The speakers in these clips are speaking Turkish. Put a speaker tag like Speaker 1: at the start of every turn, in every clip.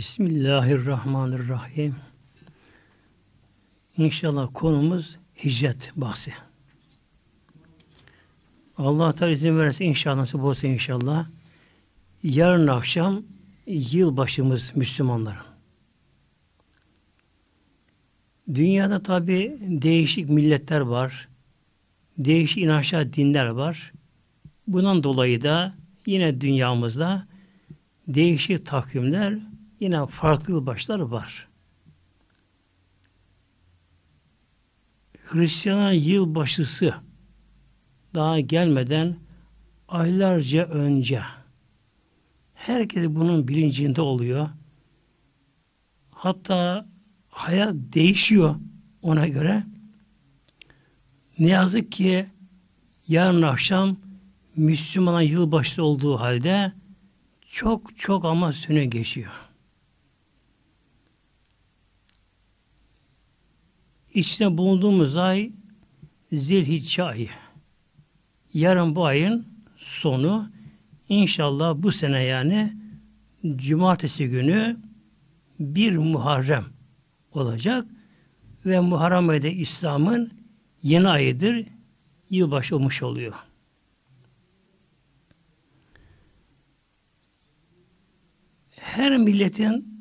Speaker 1: Bismillahirrahmanirrahim. İnşallah konumuz hicret bahsi. Allah Teala izin verirse inşallah nasip olsa inşallah yarın akşam yılbaşımız Müslümanların. Dünyada tabi değişik milletler var. Değişik inançlar, dinler var. Bundan dolayı da yine dünyamızda değişik takvimler yine farklı başlar var. Hristiyan yılbaşısı daha gelmeden aylarca önce herkes bunun bilincinde oluyor. Hatta hayat değişiyor ona göre. Ne yazık ki yarın akşam Müslüman'a yılbaşı olduğu halde çok çok ama süne geçiyor. içine bulunduğumuz ay Zilhicce ayı. Yarın bu ayın sonu inşallah bu sene yani cumartesi günü bir Muharrem olacak ve Muharrem ayı da İslam'ın yeni ayıdır. Yılbaşı olmuş oluyor. Her milletin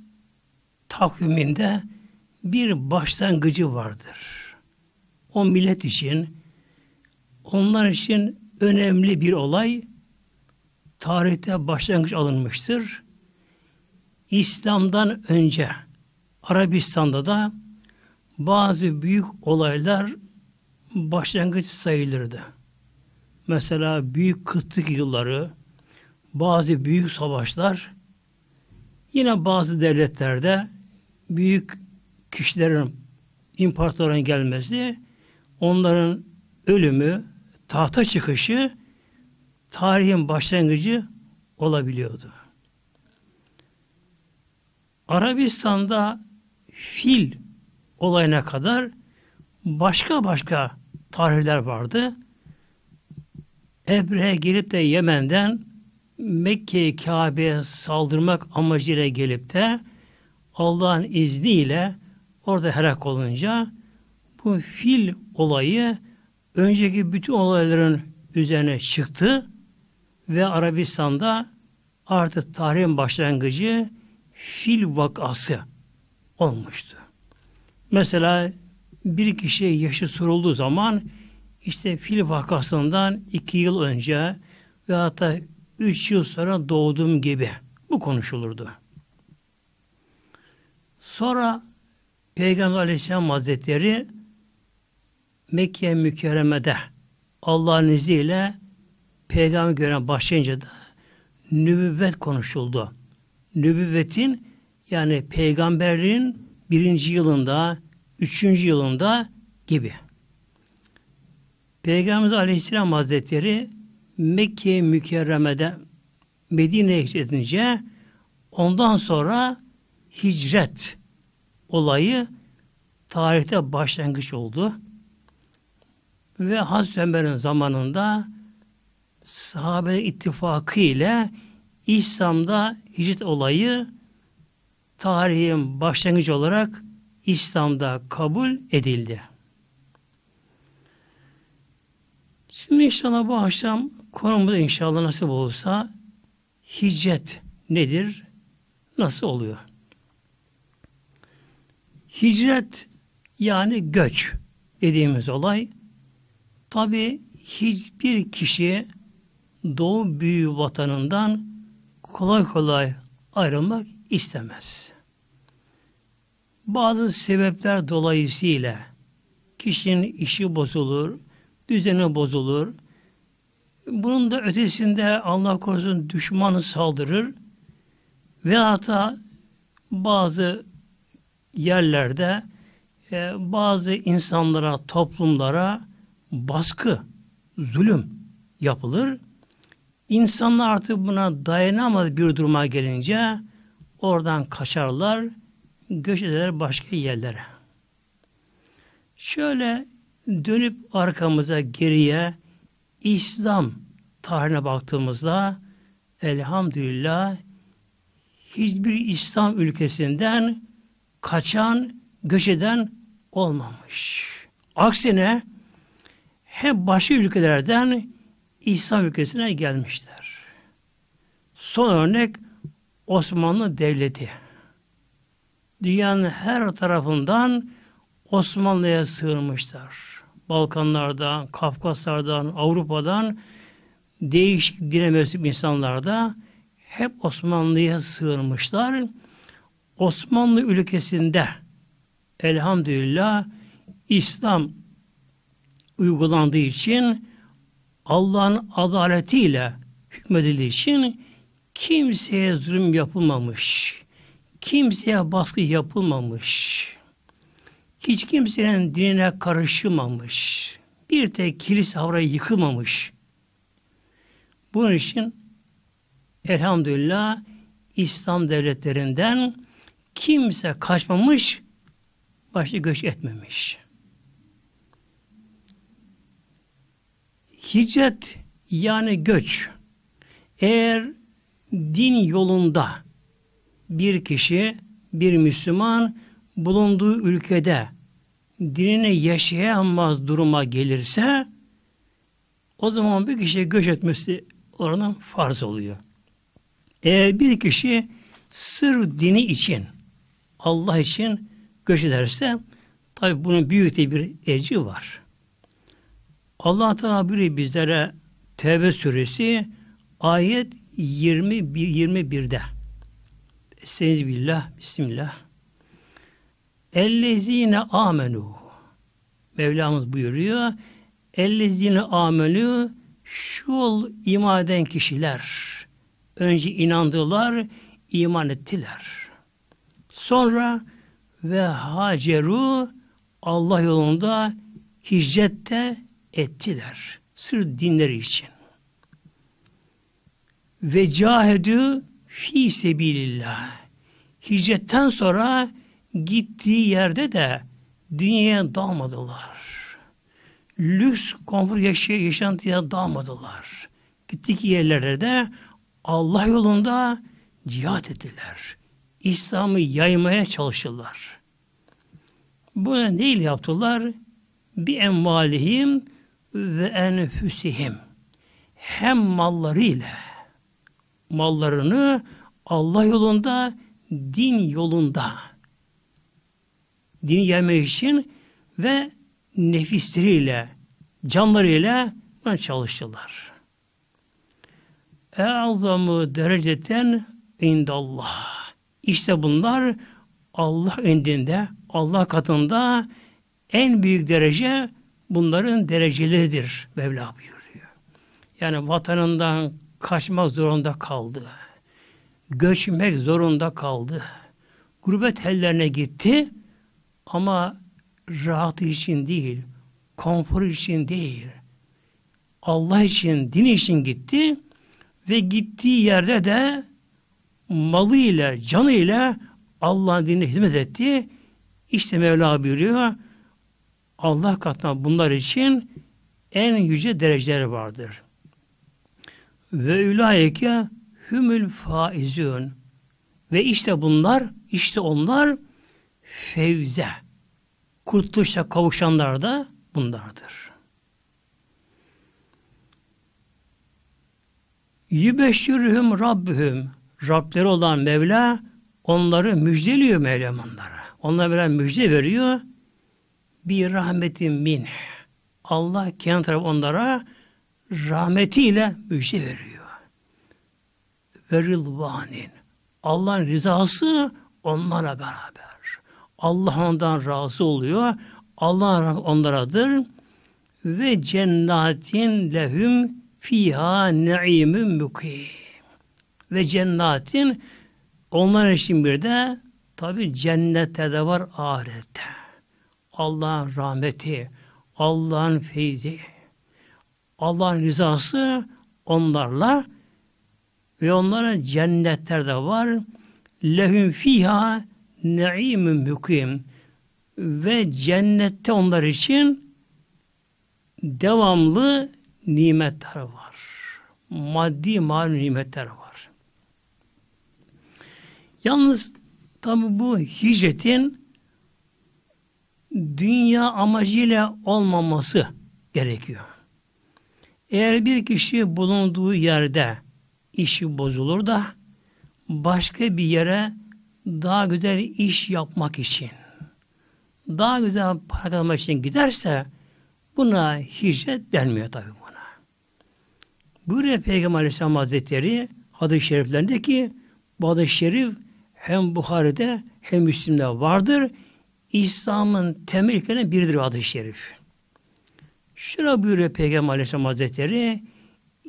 Speaker 1: takviminde bir başlangıcı vardır. O millet için, onlar için önemli bir olay tarihte başlangıç alınmıştır. İslam'dan önce Arabistan'da da bazı büyük olaylar başlangıç sayılırdı. Mesela büyük kıtlık yılları, bazı büyük savaşlar, yine bazı devletlerde büyük kişilerin imparatorların gelmezdi, onların ölümü, tahta çıkışı tarihin başlangıcı olabiliyordu. Arabistan'da fil olayına kadar başka başka tarihler vardı. Ebre'ye gelip de Yemen'den Mekke'ye Kabe'ye saldırmak amacıyla gelip de Allah'ın izniyle Orada helak olunca bu fil olayı önceki bütün olayların üzerine çıktı ve Arabistan'da artık tarihin başlangıcı fil vakası olmuştu. Mesela bir kişi yaşı sorulduğu zaman işte fil vakasından iki yıl önce ve hatta üç yıl sonra doğdum gibi bu konuşulurdu. Sonra Peygamber Aleyhisselam Hazretleri Mekke mükerremede Allah'ın izniyle peygamber gören başlayınca da nübüvvet konuşuldu. Nübüvvetin yani peygamberliğin birinci yılında, üçüncü yılında gibi. Peygamber Aleyhisselam Hazretleri Mekke mükerremede Medine'ye hicret edince ondan sonra hicret olayı tarihte başlangıç oldu. Ve Hazreti Ömer'in zamanında sahabe ittifakı ile İslam'da hicret olayı tarihin başlangıcı olarak İslam'da kabul edildi. Şimdi inşallah bu akşam konumuz inşallah nasip olursa hicret nedir? Nasıl oluyor? Hicret yani göç dediğimiz olay tabi hiçbir kişi doğu büyü vatanından kolay kolay ayrılmak istemez. Bazı sebepler dolayısıyla kişinin işi bozulur, düzeni bozulur. Bunun da ötesinde Allah korusun düşmanı saldırır ve hatta bazı yerlerde e, bazı insanlara, toplumlara baskı, zulüm yapılır. İnsanlar artık buna dayanamadı bir duruma gelince oradan kaçarlar, göç ederler başka yerlere. Şöyle dönüp arkamıza geriye İslam tarihine baktığımızda elhamdülillah hiçbir İslam ülkesinden kaçan, göç eden olmamış. Aksine hep başka ülkelerden İslam ülkesine gelmişler. Son örnek Osmanlı Devleti. Dünyanın her tarafından Osmanlı'ya sığınmışlar. Balkanlardan, Kafkaslardan, Avrupa'dan değişik dine mensup insanlar da hep Osmanlı'ya sığınmışlar. Osmanlı ülkesinde elhamdülillah İslam uygulandığı için Allah'ın adaletiyle hükmedildiği için kimseye zulüm yapılmamış. Kimseye baskı yapılmamış. Hiç kimsenin dinine karışılmamış. Bir tek kilise havrayı yıkılmamış. Bunun için elhamdülillah İslam devletlerinden kimse kaçmamış, başka göç etmemiş. Hicret yani göç. Eğer din yolunda bir kişi, bir Müslüman bulunduğu ülkede dinine yaşayamaz duruma gelirse o zaman bir kişiye göç etmesi oranın farz oluyor. Eğer bir kişi sırf dini için Allah için göç ederse tabi bunun büyük de bir eci var. Allah Teala buyuruyor bizlere Tevbe suresi ayet 20 21'de. Seniz billah, bismillah. Ellezine amenu. Mevlamız buyuruyor. Ellezine amenu şu şul imaden kişiler. Önce inandılar, iman ettiler. Sonra ve haceru Allah yolunda hicrette ettiler. Sır dinleri için. Ve cahedü fi sebilillah. Hicretten sonra gittiği yerde de dünyaya dalmadılar. Lüks, konfor yaşantıya dalmadılar. Gittik yerlerde de Allah yolunda cihat ettiler. İslam'ı yaymaya çalışırlar. Buna ne yaptılar? Bir envalihim ve enfüsihim. Hem mallarıyla mallarını Allah yolunda, din yolunda dini yeme için ve nefisleriyle, canlarıyla buna çalıştılar. E'azamı dereceten indallah. İşte bunlar Allah indinde, Allah katında en büyük derece bunların dereceleridir Mevla buyuruyor. Yani vatanından kaçmak zorunda kaldı. Göçmek zorunda kaldı. Gurbet ellerine gitti ama rahat için değil, konfor için değil. Allah için, din için gitti ve gittiği yerde de Malıyla, canıyla Allah'ın dinine hizmet etti. İşte Mevla buyuruyor, Allah katına bunlar için en yüce dereceler vardır. Ve ülayeke hümül faizün. Ve işte bunlar, işte onlar fevze, kurtuluşa kavuşanlar da bunlardır. Yübeşşürühüm Rabbühüm Rableri olan Mevla onları müjdeliyor Mevlam onlara. Onlara Mevla müjde veriyor. Bir rahmetin min. Allah kendi tarafı onlara rahmetiyle müjde veriyor. Verilvanin. Allah'ın rızası onlara beraber. Allah ondan razı oluyor. Allah onlaradır. Ve cennatin lehum fiha ne'imün mukim ve cennetin onlar için bir de tabi cennette de var ahirette. Allah'ın rahmeti, Allah'ın feyzi, Allah'ın rızası onlarla ve onlara cennetler de var. Lehum fiha neimun mukim ve cennette onlar için devamlı nimetler var. Maddi mal nimetler var. Yalnız tabi bu hicretin dünya amacıyla olmaması gerekiyor. Eğer bir kişi bulunduğu yerde işi bozulur da başka bir yere daha güzel iş yapmak için, daha güzel para kazanmak için giderse buna hicret denmiyor tabi buna. Buyuruyor Peygamber Aleyhisselam Hazretleri hadis-i şeriflerinde ki bu hadis-i şerif hem Bukhari'de hem Müslim'de vardır. İslam'ın temel ilkelerinden biridir adı şerif. Şuna buyuruyor Peygamber Aleyhisselam Hazretleri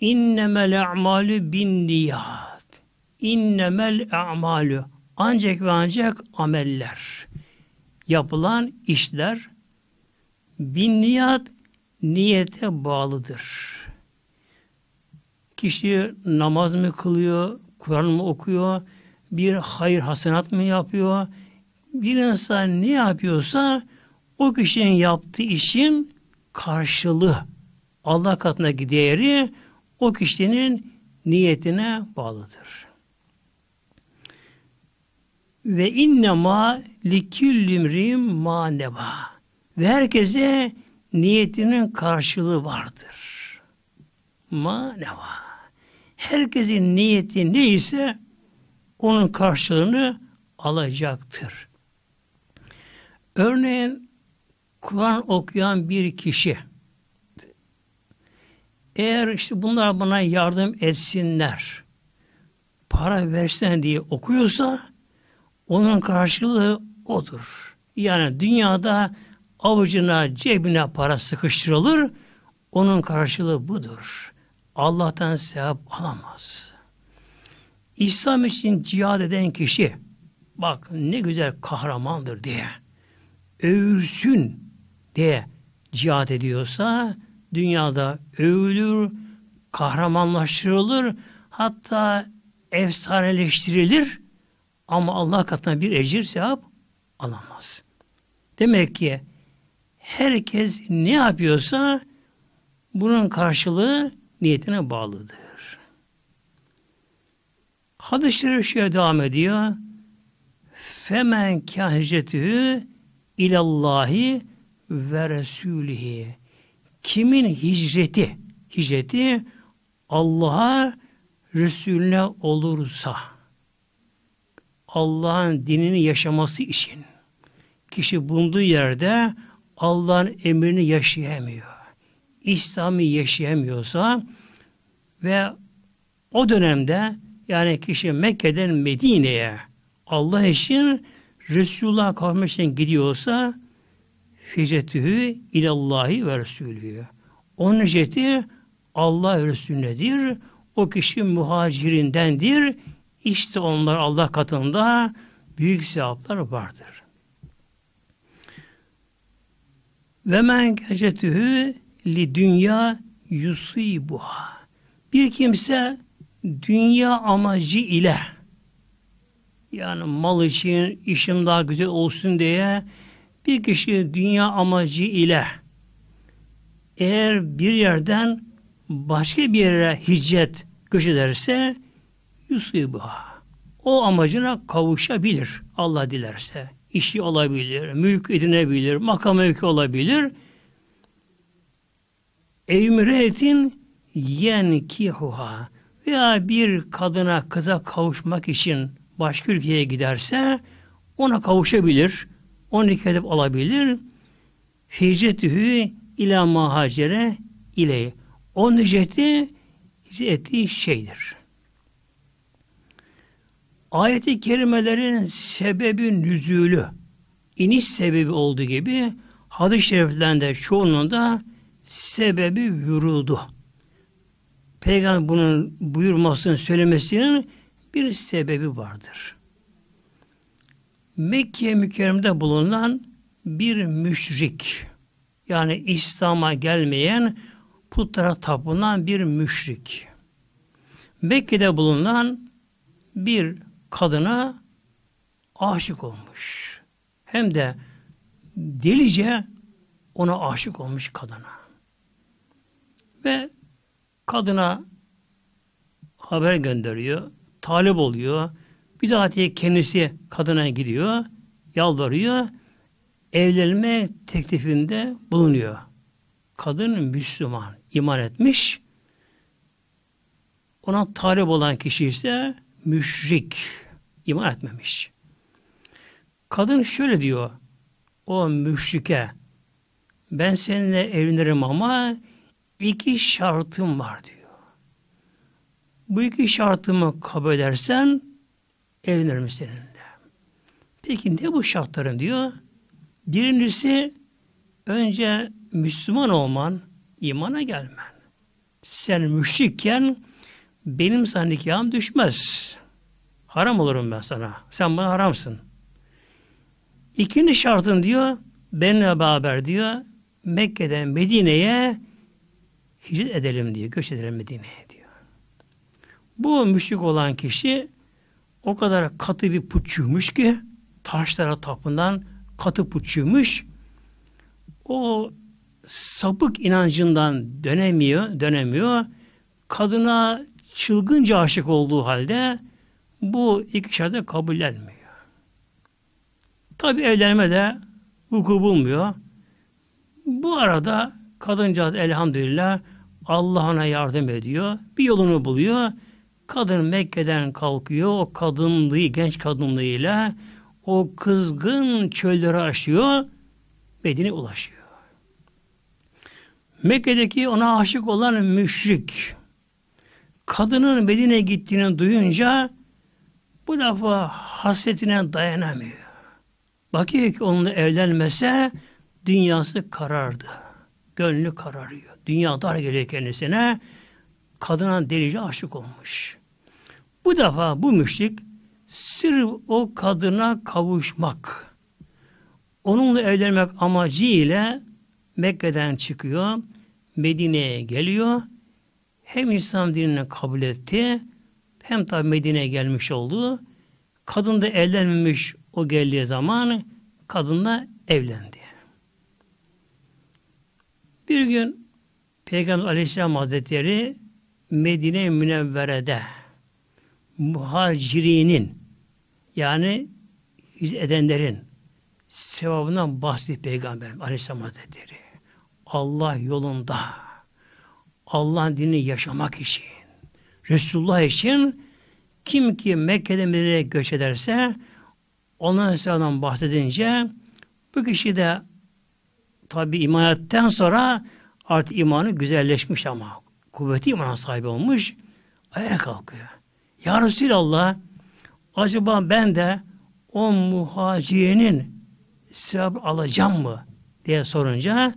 Speaker 1: İnnemel a'malü bin niyat İnnemel a'malü ancak ve ancak ameller yapılan işler bin niyat niyete bağlıdır. Kişi namaz mı kılıyor, Kur'an mı okuyor, bir hayır hasenat mı yapıyor? Bir insan ne yapıyorsa o kişinin yaptığı işin karşılığı Allah katındaki değeri o kişinin niyetine bağlıdır. Ve innema likillimrim maneva. Ve herkese niyetinin karşılığı vardır. Maneva. Herkesin niyeti neyse onun karşılığını alacaktır. Örneğin Kur'an okuyan bir kişi eğer işte bunlar bana yardım etsinler, para versen diye okuyorsa onun karşılığı odur. Yani dünyada avucuna, cebine para sıkıştırılır, onun karşılığı budur. Allah'tan sevap alamaz. İslam için cihad eden kişi bak ne güzel kahramandır diye övülsün diye cihad ediyorsa dünyada övülür, kahramanlaştırılır, hatta efsaneleştirilir ama Allah katına bir ecir sevap alamaz. Demek ki herkes ne yapıyorsa bunun karşılığı niyetine bağlıdır. Hadisleri şöyle devam ediyor. Femen kâhicetühü ilallahi ve resulihi. Kimin hicreti, hicreti Allah'a, Resulüne olursa, Allah'ın dinini yaşaması için, kişi bulunduğu yerde Allah'ın emrini yaşayamıyor. İslam'ı yaşayamıyorsa ve o dönemde yani kişi Mekke'den Medine'ye Allah için Resulullah kavmi için gidiyorsa hicretühü ilallahi ve Resulühü. Onun hicreti Allah Resulünedir. O kişi muhacirindendir. İşte onlar Allah katında büyük sevaplar vardır. Ve men li dünya yusibuha. Bir kimse dünya amacı ile yani mal için işim daha güzel olsun diye bir kişi dünya amacı ile eğer bir yerden başka bir yere hicret göç ederse yusibuha. O amacına kavuşabilir Allah dilerse. işi olabilir, mülk edinebilir, makam mevki olabilir. Emretin yenkihuha veya bir kadına kıza kavuşmak için başka ülkeye giderse ona kavuşabilir. Onu nikah edip alabilir. Hicretühü ila mahacere ile. o hicreti hicret ettiği şeydir. Ayet-i kerimelerin sebebi nüzülü, iniş sebebi olduğu gibi hadis-i şeriflerinde çoğunluğunda sebebi vürudu. Peygamber bunun buyurmasının, söylemesinin bir sebebi vardır. Mekke mükerremde bulunan bir müşrik yani İslam'a gelmeyen putlara tapınan bir müşrik. Mekke'de bulunan bir kadına aşık olmuş. Hem de delice ona aşık olmuş kadına. Ve Kadına haber gönderiyor, talep oluyor. Bizatihi kendisi kadına gidiyor, yalvarıyor. Evlenme teklifinde bulunuyor. Kadın Müslüman, iman etmiş. Ona talep olan kişi ise müşrik, iman etmemiş. Kadın şöyle diyor, o müşrike, ben seninle evlenirim ama iki şartım var diyor. Bu iki şartımı kabul edersen evlenirim seninle. Peki ne bu şartların diyor? Birincisi önce Müslüman olman, imana gelmen. Sen müşrikken benim sana nikahım düşmez. Haram olurum ben sana. Sen bana haramsın. İkinci şartın diyor, benimle beraber diyor, Mekke'den Medine'ye hicret edelim diyor. Göç edelim Medine'ye diyor. Bu müşrik olan kişi o kadar katı bir putçuymuş ki taşlara tapından katı putçuymuş. O sapık inancından dönemiyor, dönemiyor. Kadına çılgınca aşık olduğu halde bu iki şartı kabullenmiyor. Tabi evlenme de vuku bulmuyor. Bu arada kadıncağız elhamdülillah Allah ona yardım ediyor. Bir yolunu buluyor. Kadın Mekke'den kalkıyor. O kadınlığı, genç kadınlığıyla o kızgın çölleri aşıyor. Medine ulaşıyor. Mekke'deki ona aşık olan müşrik kadının Medine'ye gittiğini duyunca bu defa hasretine dayanamıyor. Bakıyor ki onunla evlenmese dünyası karardı. Gönlü kararıyor. Dünya dar geliyor kendisine. Kadına delice aşık olmuş. Bu defa bu müşrik sırf o kadına kavuşmak, onunla evlenmek amacıyla Mekke'den çıkıyor, Medine'ye geliyor. Hem İslam dinini kabul etti, hem tabi Medine'ye gelmiş oldu. Kadın da evlenmemiş o geldiği zaman kadınla evlendi. Bir gün Peygamber Aleyhisselam Hazretleri Medine Münevvere'de muhacirinin yani hicret edenlerin sevabından bahsediyor Peygamber Aleyhisselam Hazretleri. Allah yolunda Allah dinini yaşamak için Resulullah için kim ki Mekke'de Medine'ye göç ederse ondan hesabından bahsedince bu kişi de tabi imanetten sonra Artık imanı güzelleşmiş ama kuvveti imana sahibi olmuş. Ayağa kalkıyor. Ya Resulallah acaba ben de o muhaciyenin sevabı alacağım mı diye sorunca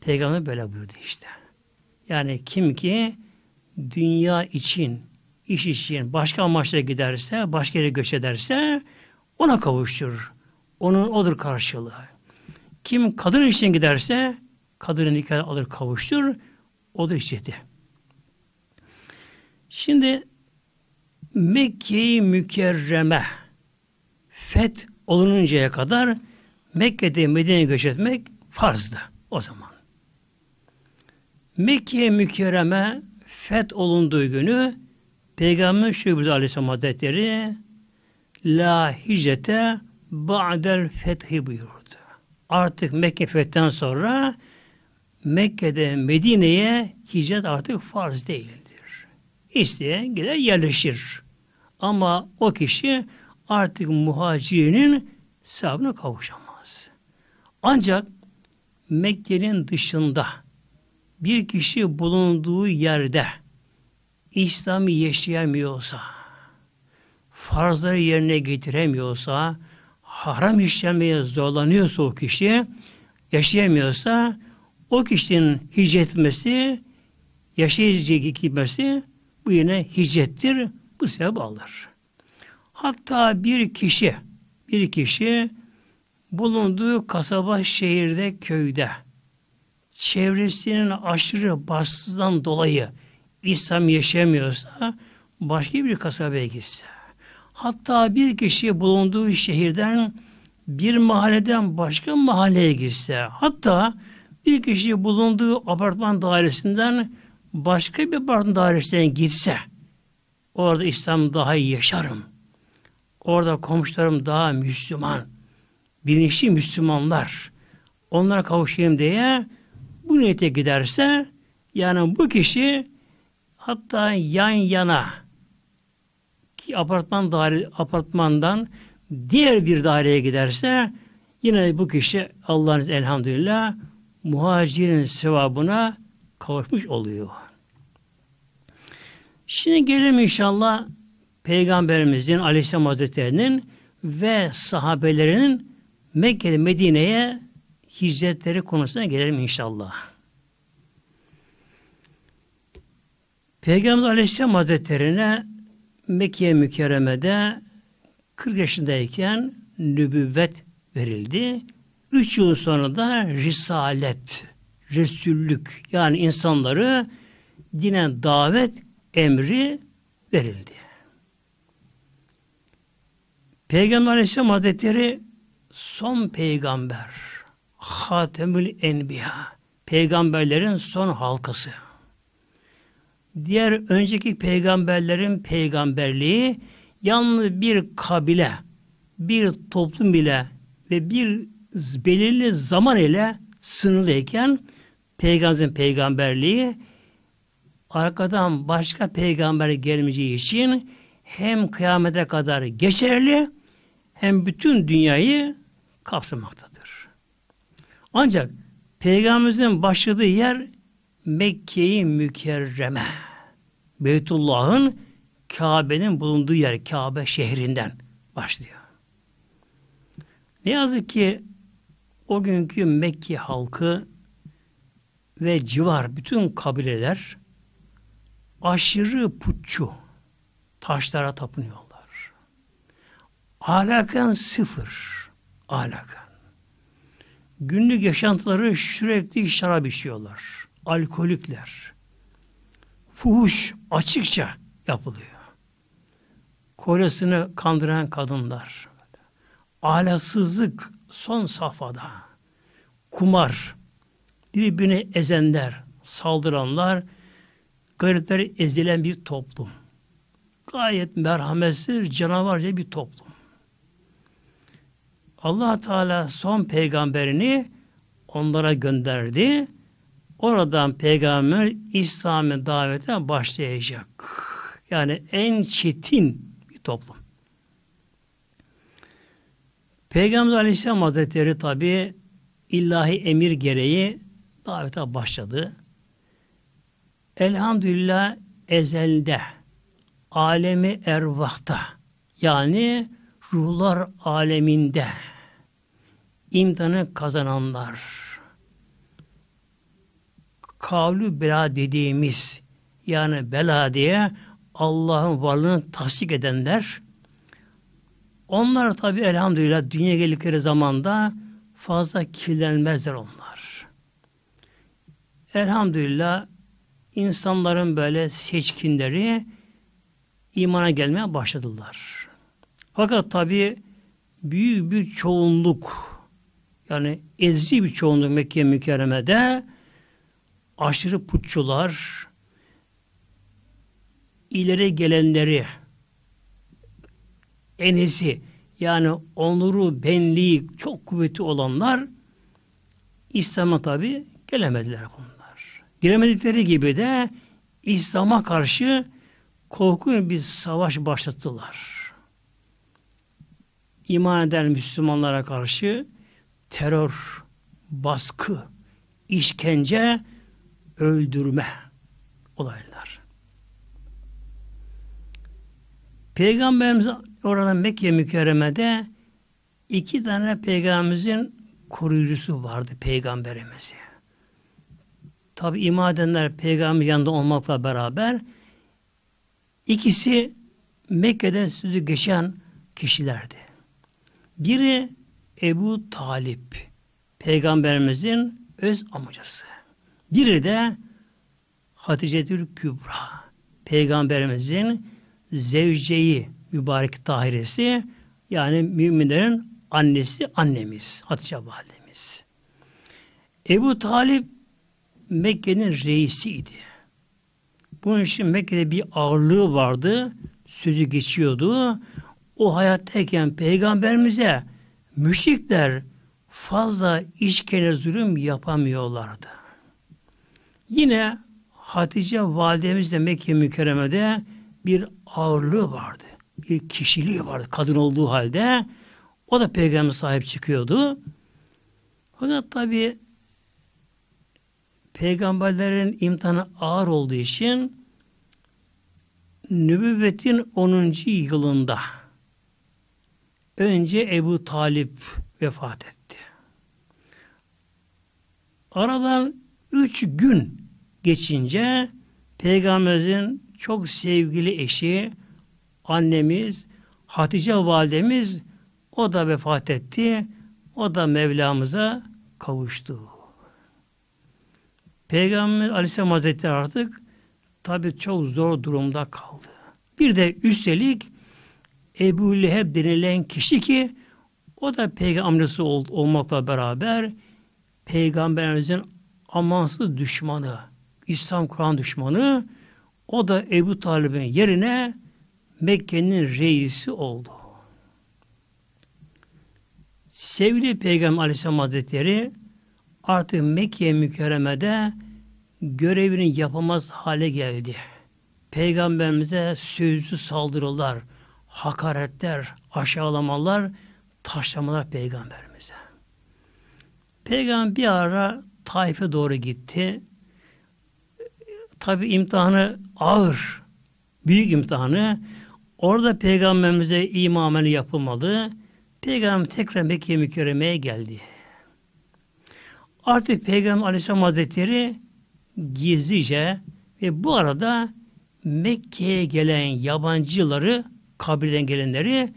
Speaker 1: Peygamber böyle buyurdu işte. Yani kim ki dünya için, iş için başka amaçla giderse, başka yere göç ederse ona kavuştur. Onun odur karşılığı. Kim kadın için giderse kadını nikah alır kavuştur. O da işitti. Şimdi Mekke-i Mükerreme feth olununcaya kadar Mekke'de Medine'ye göç etmek farzdı o zaman. Mekke-i Mükerreme feth olunduğu günü Peygamber Şükrü Aleyhisselam Hazretleri La hicrete ba'del fethi buyurdu. Artık Mekke fethten sonra Mekke'den Medine'ye hicret artık farz değildir. İsteyen gider yerleşir. Ama o kişi artık muhacirinin sahabına kavuşamaz. Ancak Mekke'nin dışında bir kişi bulunduğu yerde İslam'ı yaşayamıyorsa, farzları yerine getiremiyorsa, haram işlemeye zorlanıyorsa o kişi, yaşayamıyorsa o kişinin hicret etmesi, yaşayacağı gitmesi bu yine hicrettir, bu sevabı alır. Hatta bir kişi, bir kişi bulunduğu kasaba, şehirde, köyde çevresinin aşırı baskısından dolayı İslam yaşamıyorsa başka bir kasabaya gitse. Hatta bir kişi bulunduğu şehirden bir mahalleden başka mahalleye gitse. Hatta bir kişi bulunduğu apartman dairesinden başka bir apartman dairesine gitse orada İslam daha iyi yaşarım. Orada komşularım daha Müslüman. Bilinçli Müslümanlar. Onlara kavuşayım diye bu niyete giderse yani bu kişi hatta yan yana ki apartman daire, apartmandan diğer bir daireye giderse yine bu kişi Allah'ın elhamdülillah muhacirin sevabına kavuşmuş oluyor. Şimdi gelelim inşallah Peygamberimizin Aleyhisselam Hazretleri'nin ve sahabelerinin Mekke'de Medine'ye hicretleri konusuna gelelim inşallah. Peygamber Aleyhisselam Hazretleri'ne Mekke'ye mükerremede 40 yaşındayken nübüvvet verildi Üç yıl sonra da risalet, resullük yani insanları dinen davet emri verildi. Peygamber Aleyhisselam Hazretleri son peygamber. Hatemül Enbiya. Peygamberlerin son halkası. Diğer önceki peygamberlerin peygamberliği yalnız bir kabile, bir toplum bile ve bir belirli zaman ile sınırlıyken peygamberin peygamberliği arkadan başka peygamber gelmeyeceği için hem kıyamete kadar geçerli hem bütün dünyayı kapsamaktadır. Ancak peygamberimizin başladığı yer Mekke'yi Mükerreme. Beytullah'ın Kabe'nin bulunduğu yer Kabe şehrinden başlıyor. Ne yazık ki o günkü Mekke halkı ve civar bütün kabileler aşırı putçu taşlara tapınıyorlar. Alakan sıfır. alakan. Günlük yaşantıları sürekli şarap içiyorlar. Alkolikler. Fuhuş açıkça yapılıyor. Kolyasını kandıran kadınlar. Alasızlık son safhada kumar, birbirini ezenler, saldıranlar, garipler ezilen bir toplum. Gayet merhametsiz, canavarca bir toplum. allah Teala son peygamberini onlara gönderdi. Oradan peygamber İslam'ın davete başlayacak. Yani en çetin bir toplum. Peygamber Aleyhisselam Hazretleri tabii ilahi emir gereği davete başladı. Elhamdülillah ezelde, alemi ervahta, yani ruhlar aleminde imtihanı kazananlar, kavlu bela dediğimiz, yani bela diye Allah'ın varlığını tasdik edenler, onlar tabi elhamdülillah dünya geldikleri zamanda fazla kirlenmezler onlar. Elhamdülillah insanların böyle seçkinleri imana gelmeye başladılar. Fakat tabi büyük bir çoğunluk yani ezici bir çoğunluk Mekke mükerremede aşırı putçular ileri gelenleri enesi yani onuru, benliği çok kuvveti olanlar İslam'a tabi gelemediler bunlar. Giremedikleri gibi de İslam'a karşı korkun bir savaş başlattılar. İman eden Müslümanlara karşı terör, baskı, işkence, öldürme olaylar. Peygamberimiz Oradan Mekke mükerremede iki tane peygamberimizin koruyucusu vardı peygamberimizi. Tabi ima edenler peygamber yanında olmakla beraber ikisi Mekke'de sözü geçen kişilerdi. Biri Ebu Talip, peygamberimizin öz amcası. Biri de Hatice Kübra, peygamberimizin zevceyi, mübarek tahiresi yani müminlerin annesi annemiz Hatice validemiz. Ebu Talip Mekke'nin reisiydi. Bunun için Mekke'de bir ağırlığı vardı. Sözü geçiyordu. O hayattayken peygamberimize müşrikler fazla işkene zulüm yapamıyorlardı. Yine Hatice validemiz de Mekke mükerremede bir ağırlığı vardı bir kişiliği vardı kadın olduğu halde. O da peygamber sahip çıkıyordu. Fakat tabi peygamberlerin imtihanı ağır olduğu için nübüvvetin 10. yılında önce Ebu Talip vefat etti. Aradan üç gün geçince Peygamberimizin çok sevgili eşi annemiz, Hatice validemiz o da vefat etti. O da Mevlamıza kavuştu. Peygamber Aleyhisselam Hazretleri artık tabi çok zor durumda kaldı. Bir de üstelik Ebu Leheb denilen kişi ki o da peygamberisi ol, olmakla beraber peygamberimizin amansız düşmanı, İslam Kur'an düşmanı o da Ebu Talib'in yerine Mekke'nin reisi oldu. Sevgili Peygamber Aleyhisselam Hazretleri artık Mekke mükerremede görevini yapamaz hale geldi. Peygamberimize sözlü saldırılar, hakaretler, aşağılamalar, taşlamalar peygamberimize. Peygamber bir ara Taif'e doğru gitti. Tabi imtihanı ağır, büyük imtihanı Orada peygamberimize imameli yapılmadı, Peygamber tekrar Mekke'ye mükerremeye geldi. Artık Peygamber Aleyhisselam Hazretleri gizlice ve bu arada Mekke'ye gelen yabancıları, kabirden gelenleri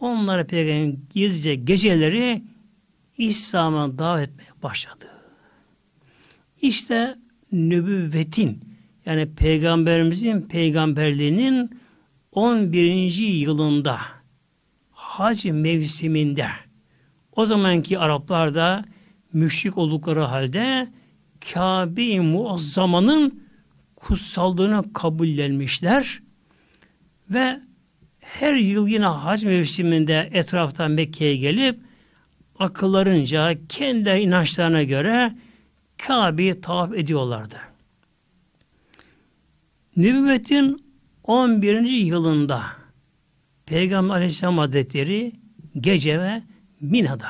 Speaker 1: onlara Peygamber gizlice geceleri İslam'a davet etmeye başladı. İşte nübüvvetin yani peygamberimizin peygamberliğinin 11. yılında hac mevsiminde o zamanki Araplar da müşrik oldukları halde Kabe-i Muazzama'nın kutsallığını kabullenmişler ve her yıl yine hac mevsiminde etraftan Mekke'ye gelip akıllarınca kendi inançlarına göre Kabe'yi tavaf ediyorlardı. Nübüvvetin 11. yılında Peygamber Aleyhisselam Hazretleri gece ve Mina'da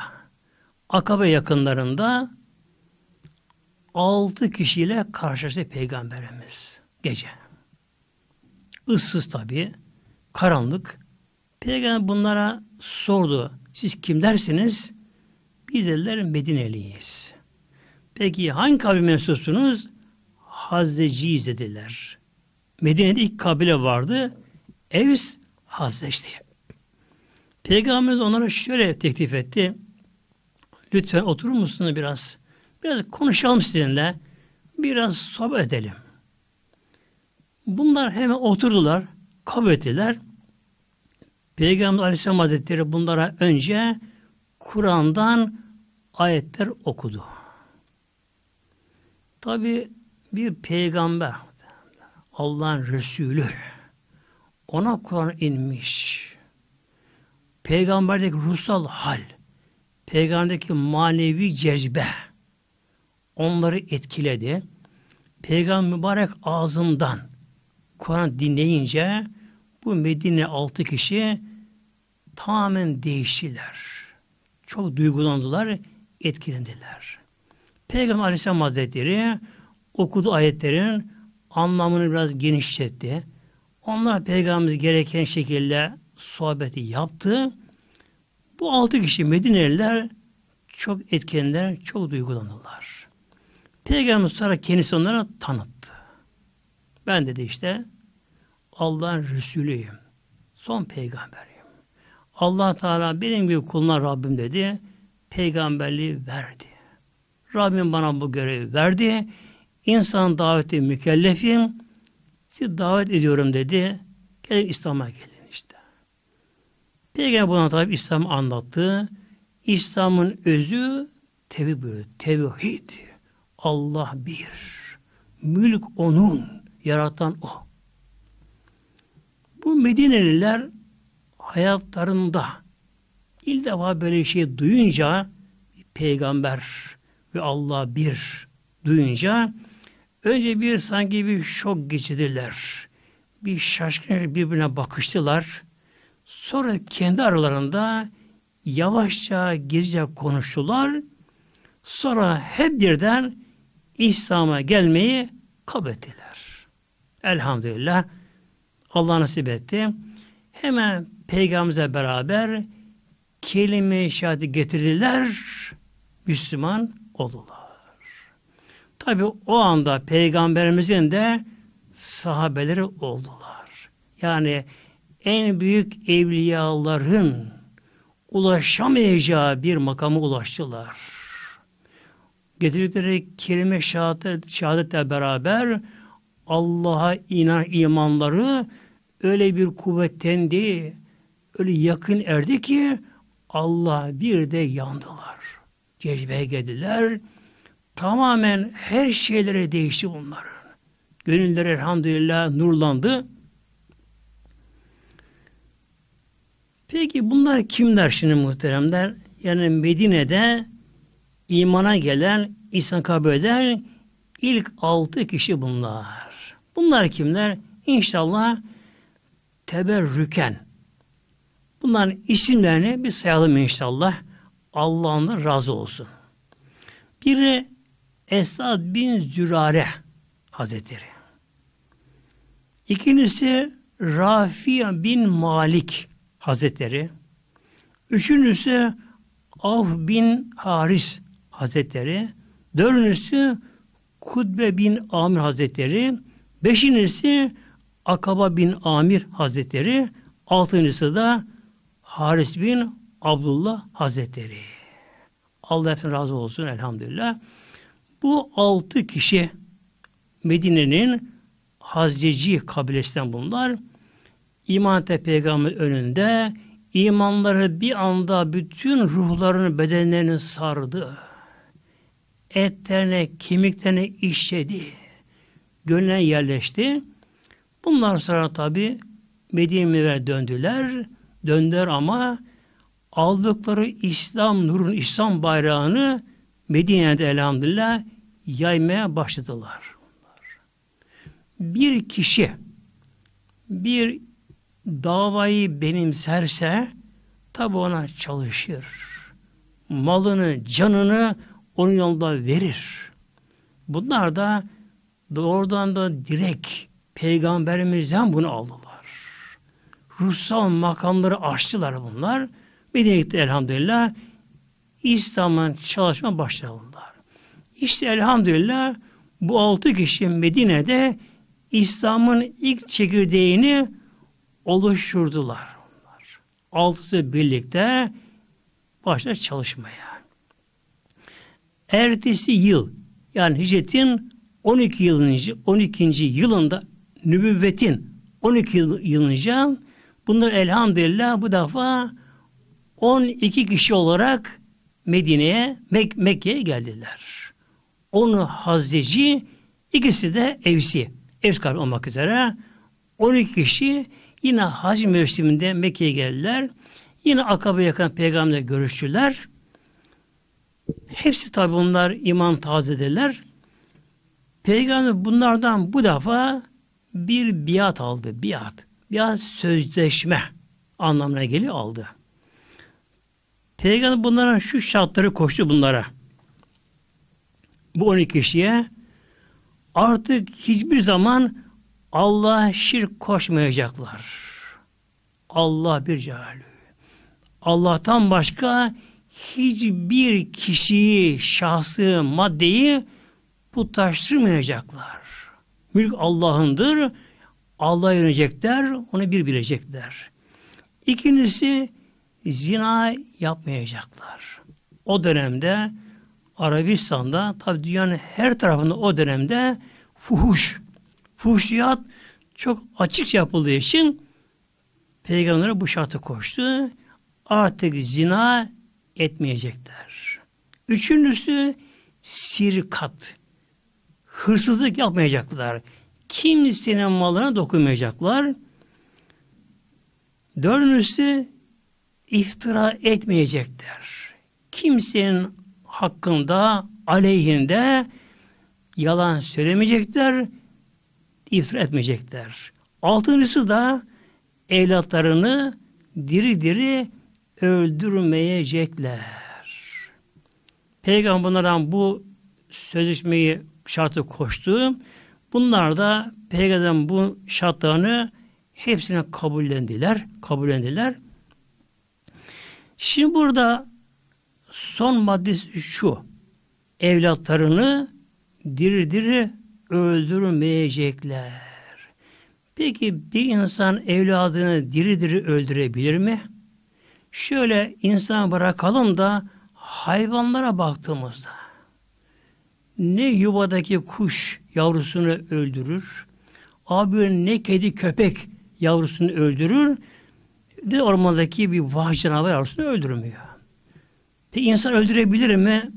Speaker 1: Akabe yakınlarında 6 kişiyle karşılaştı Peygamberimiz gece. Issız tabi, karanlık. Peygamber bunlara sordu. Siz kimlersiniz? Biz dediler Medineliyiz. Peki hangi kavim mensupsunuz? Hazreciyiz dediler. Medine'de ilk kabile vardı. Evs Hazreç diye. Peygamberimiz onlara şöyle teklif etti. Lütfen oturur musunuz biraz? Biraz konuşalım sizinle. Biraz sohbet edelim. Bunlar hemen oturdular. Kabul ettiler. Peygamber Aleyhisselam Hazretleri bunlara önce Kur'an'dan ayetler okudu. Tabi bir peygamber Allah'ın Resulü. Ona Kur'an inmiş. Peygamberdeki ruhsal hal, peygamberdeki manevi cezbe onları etkiledi. Peygamber mübarek ağzından Kur'an dinleyince bu Medine altı kişi tamamen değiştiler. Çok duygulandılar, etkilendiler. Peygamber Aleyhisselam Hazretleri okudu ayetlerin anlamını biraz genişletti. Onlar peygamberimiz gereken şekilde sohbeti yaptı. Bu altı kişi Medineliler çok etkenler, çok duygulandılar. Peygamberimiz sonra kendisi onlara tanıttı. Ben dedi işte Allah'ın Resulüyüm. Son peygamberiyim. allah Teala benim gibi kuluna Rabbim dedi. Peygamberliği verdi. Rabbim bana bu görevi verdi. İnsan daveti mükellefim. siz davet ediyorum dedi. Gelin İslam'a gelin işte. Peygamber buna tabi İslam anlattı. İslam'ın özü tevhid Tevhid. Allah bir. Mülk onun. Yaratan o. Bu Medineliler hayatlarında ilk defa böyle şey duyunca peygamber ve Allah bir duyunca Önce bir sanki bir şok geçirdiler. Bir şaşkın birbirine bakıştılar. Sonra kendi aralarında yavaşça gizlice konuştular. Sonra hep birden İslam'a gelmeyi kabul ettiler. Elhamdülillah Allah nasip etti. Hemen peygamberimize beraber kelime-i şehadeti getirdiler. Müslüman oldular. Tabi o anda peygamberimizin de sahabeleri oldular. Yani en büyük evliyaların ulaşamayacağı bir makama ulaştılar. Getirdikleri kelime şehadet, şehadetle beraber Allah'a inan imanları öyle bir kuvvettendi, öyle yakın erdi ki Allah bir de yandılar. Cezbeye geldiler tamamen her şeylere değişti bunların. Gönüller elhamdülillah nurlandı. Peki bunlar kimler şimdi muhteremler? Yani Medine'de imana gelen, insan kabul eden ilk altı kişi bunlar. Bunlar kimler? İnşallah teberrüken. Bunların isimlerini bir sayalım inşallah. Allah'ın razı olsun. Biri Esad bin Zürare Hazretleri. İkincisi Rafiya bin Malik Hazretleri. Üçüncüsü Avf bin Haris Hazretleri. Dördüncüsü Kudbe bin Amir Hazretleri. Beşincisi Akaba bin Amir Hazretleri. Altıncısı da Haris bin Abdullah Hazretleri. Allah hepsine razı olsun elhamdülillah. Bu altı kişi Medine'nin Hazreci kabilesinden bunlar. İman peygamber önünde imanları bir anda bütün ruhlarını, bedenlerini sardı. Etlerine, kemiklerine işledi. Gönlüne yerleşti. Bunlar sonra tabi Medine'ye döndüler. Döndüler ama aldıkları İslam nurun, İslam bayrağını Medine'de elhamdülillah yaymaya başladılar. Bir kişi bir davayı benimserse tabi ona çalışır. Malını, canını onun yolunda verir. Bunlar da doğrudan da direkt peygamberimizden bunu aldılar. Ruhsal makamları açtılar bunlar. Medine'ye gitti elhamdülillah İslam'ın çalışma başlarındalar. İşte elhamdülillah bu altı kişi Medine'de İslam'ın ilk çekirdeğini oluşturdular. Onlar. Altısı birlikte başla çalışmaya. Ertesi yıl yani hicretin 12 yılınca 12. yılında nübüvvetin 12 yıl, yılınca bunlar elhamdülillah bu defa 12 kişi olarak Medine'ye, Mek Mekke'ye geldiler. Onu hazreci, ikisi de evsi, evs olmak üzere 12 kişi yine hac mevsiminde Mekke'ye geldiler. Yine Akabe yakın peygamberle görüştüler. Hepsi tabi onlar iman tazedeler. Peygamber bunlardan bu defa bir biat aldı. Biat. Biat sözleşme anlamına geliyor aldı. Peygamber bunlara şu şartları koştu bunlara. Bu 12 kişiye artık hiçbir zaman Allah şirk koşmayacaklar. Allah bir cehalü. Allah'tan başka hiçbir kişiyi, şahsı, maddeyi putlaştırmayacaklar. Mülk Allah'ındır. Allah'a yönecekler, onu bir bilecekler. İkincisi zina yapmayacaklar. O dönemde Arabistan'da tabi dünyanın her tarafında o dönemde fuhuş, fuhuşiyat çok açık yapıldığı için peygamberlere bu şartı koştu. Artık zina etmeyecekler. Üçüncüsü sirkat. Hırsızlık yapmayacaklar. Kimsenin malına dokunmayacaklar. Dördüncüsü iftira etmeyecekler. Kimsenin hakkında, aleyhinde yalan söylemeyecekler, iftira etmeyecekler. Altıncısı da evlatlarını diri diri öldürmeyecekler. Peygamberlerden bu sözleşmeyi şartı koştu. Bunlar da peygamberin bu şartlarını hepsine kabullendiler, kabullendiler. Şimdi burada son maddesi şu. Evlatlarını diri diri öldürmeyecekler. Peki bir insan evladını diri diri öldürebilir mi? Şöyle insan bırakalım da hayvanlara baktığımızda ne yuvadaki kuş yavrusunu öldürür, abi ne kedi köpek yavrusunu öldürür, de ormandaki bir vahşi canavar yavrusunu öldürmüyor. Peki insan öldürebilir mi?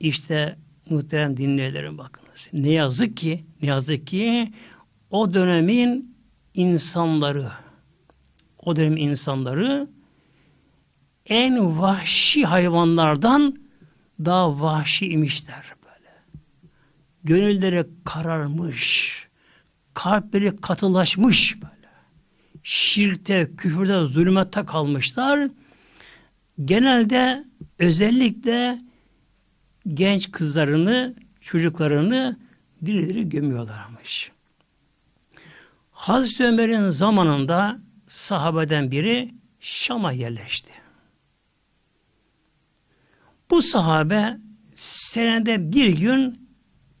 Speaker 1: İşte muhterem dinleyenlerim bakınız. Ne yazık ki, ne yazık ki o dönemin insanları, o dönem insanları en vahşi hayvanlardan daha vahşi imişler böyle. Gönülleri kararmış, kalpleri katılaşmış böyle şirkte, küfürde, zulmette kalmışlar. Genelde özellikle genç kızlarını, çocuklarını diri diri gömüyorlarmış. Hazreti Ömer'in zamanında sahabeden biri Şam'a yerleşti. Bu sahabe senede bir gün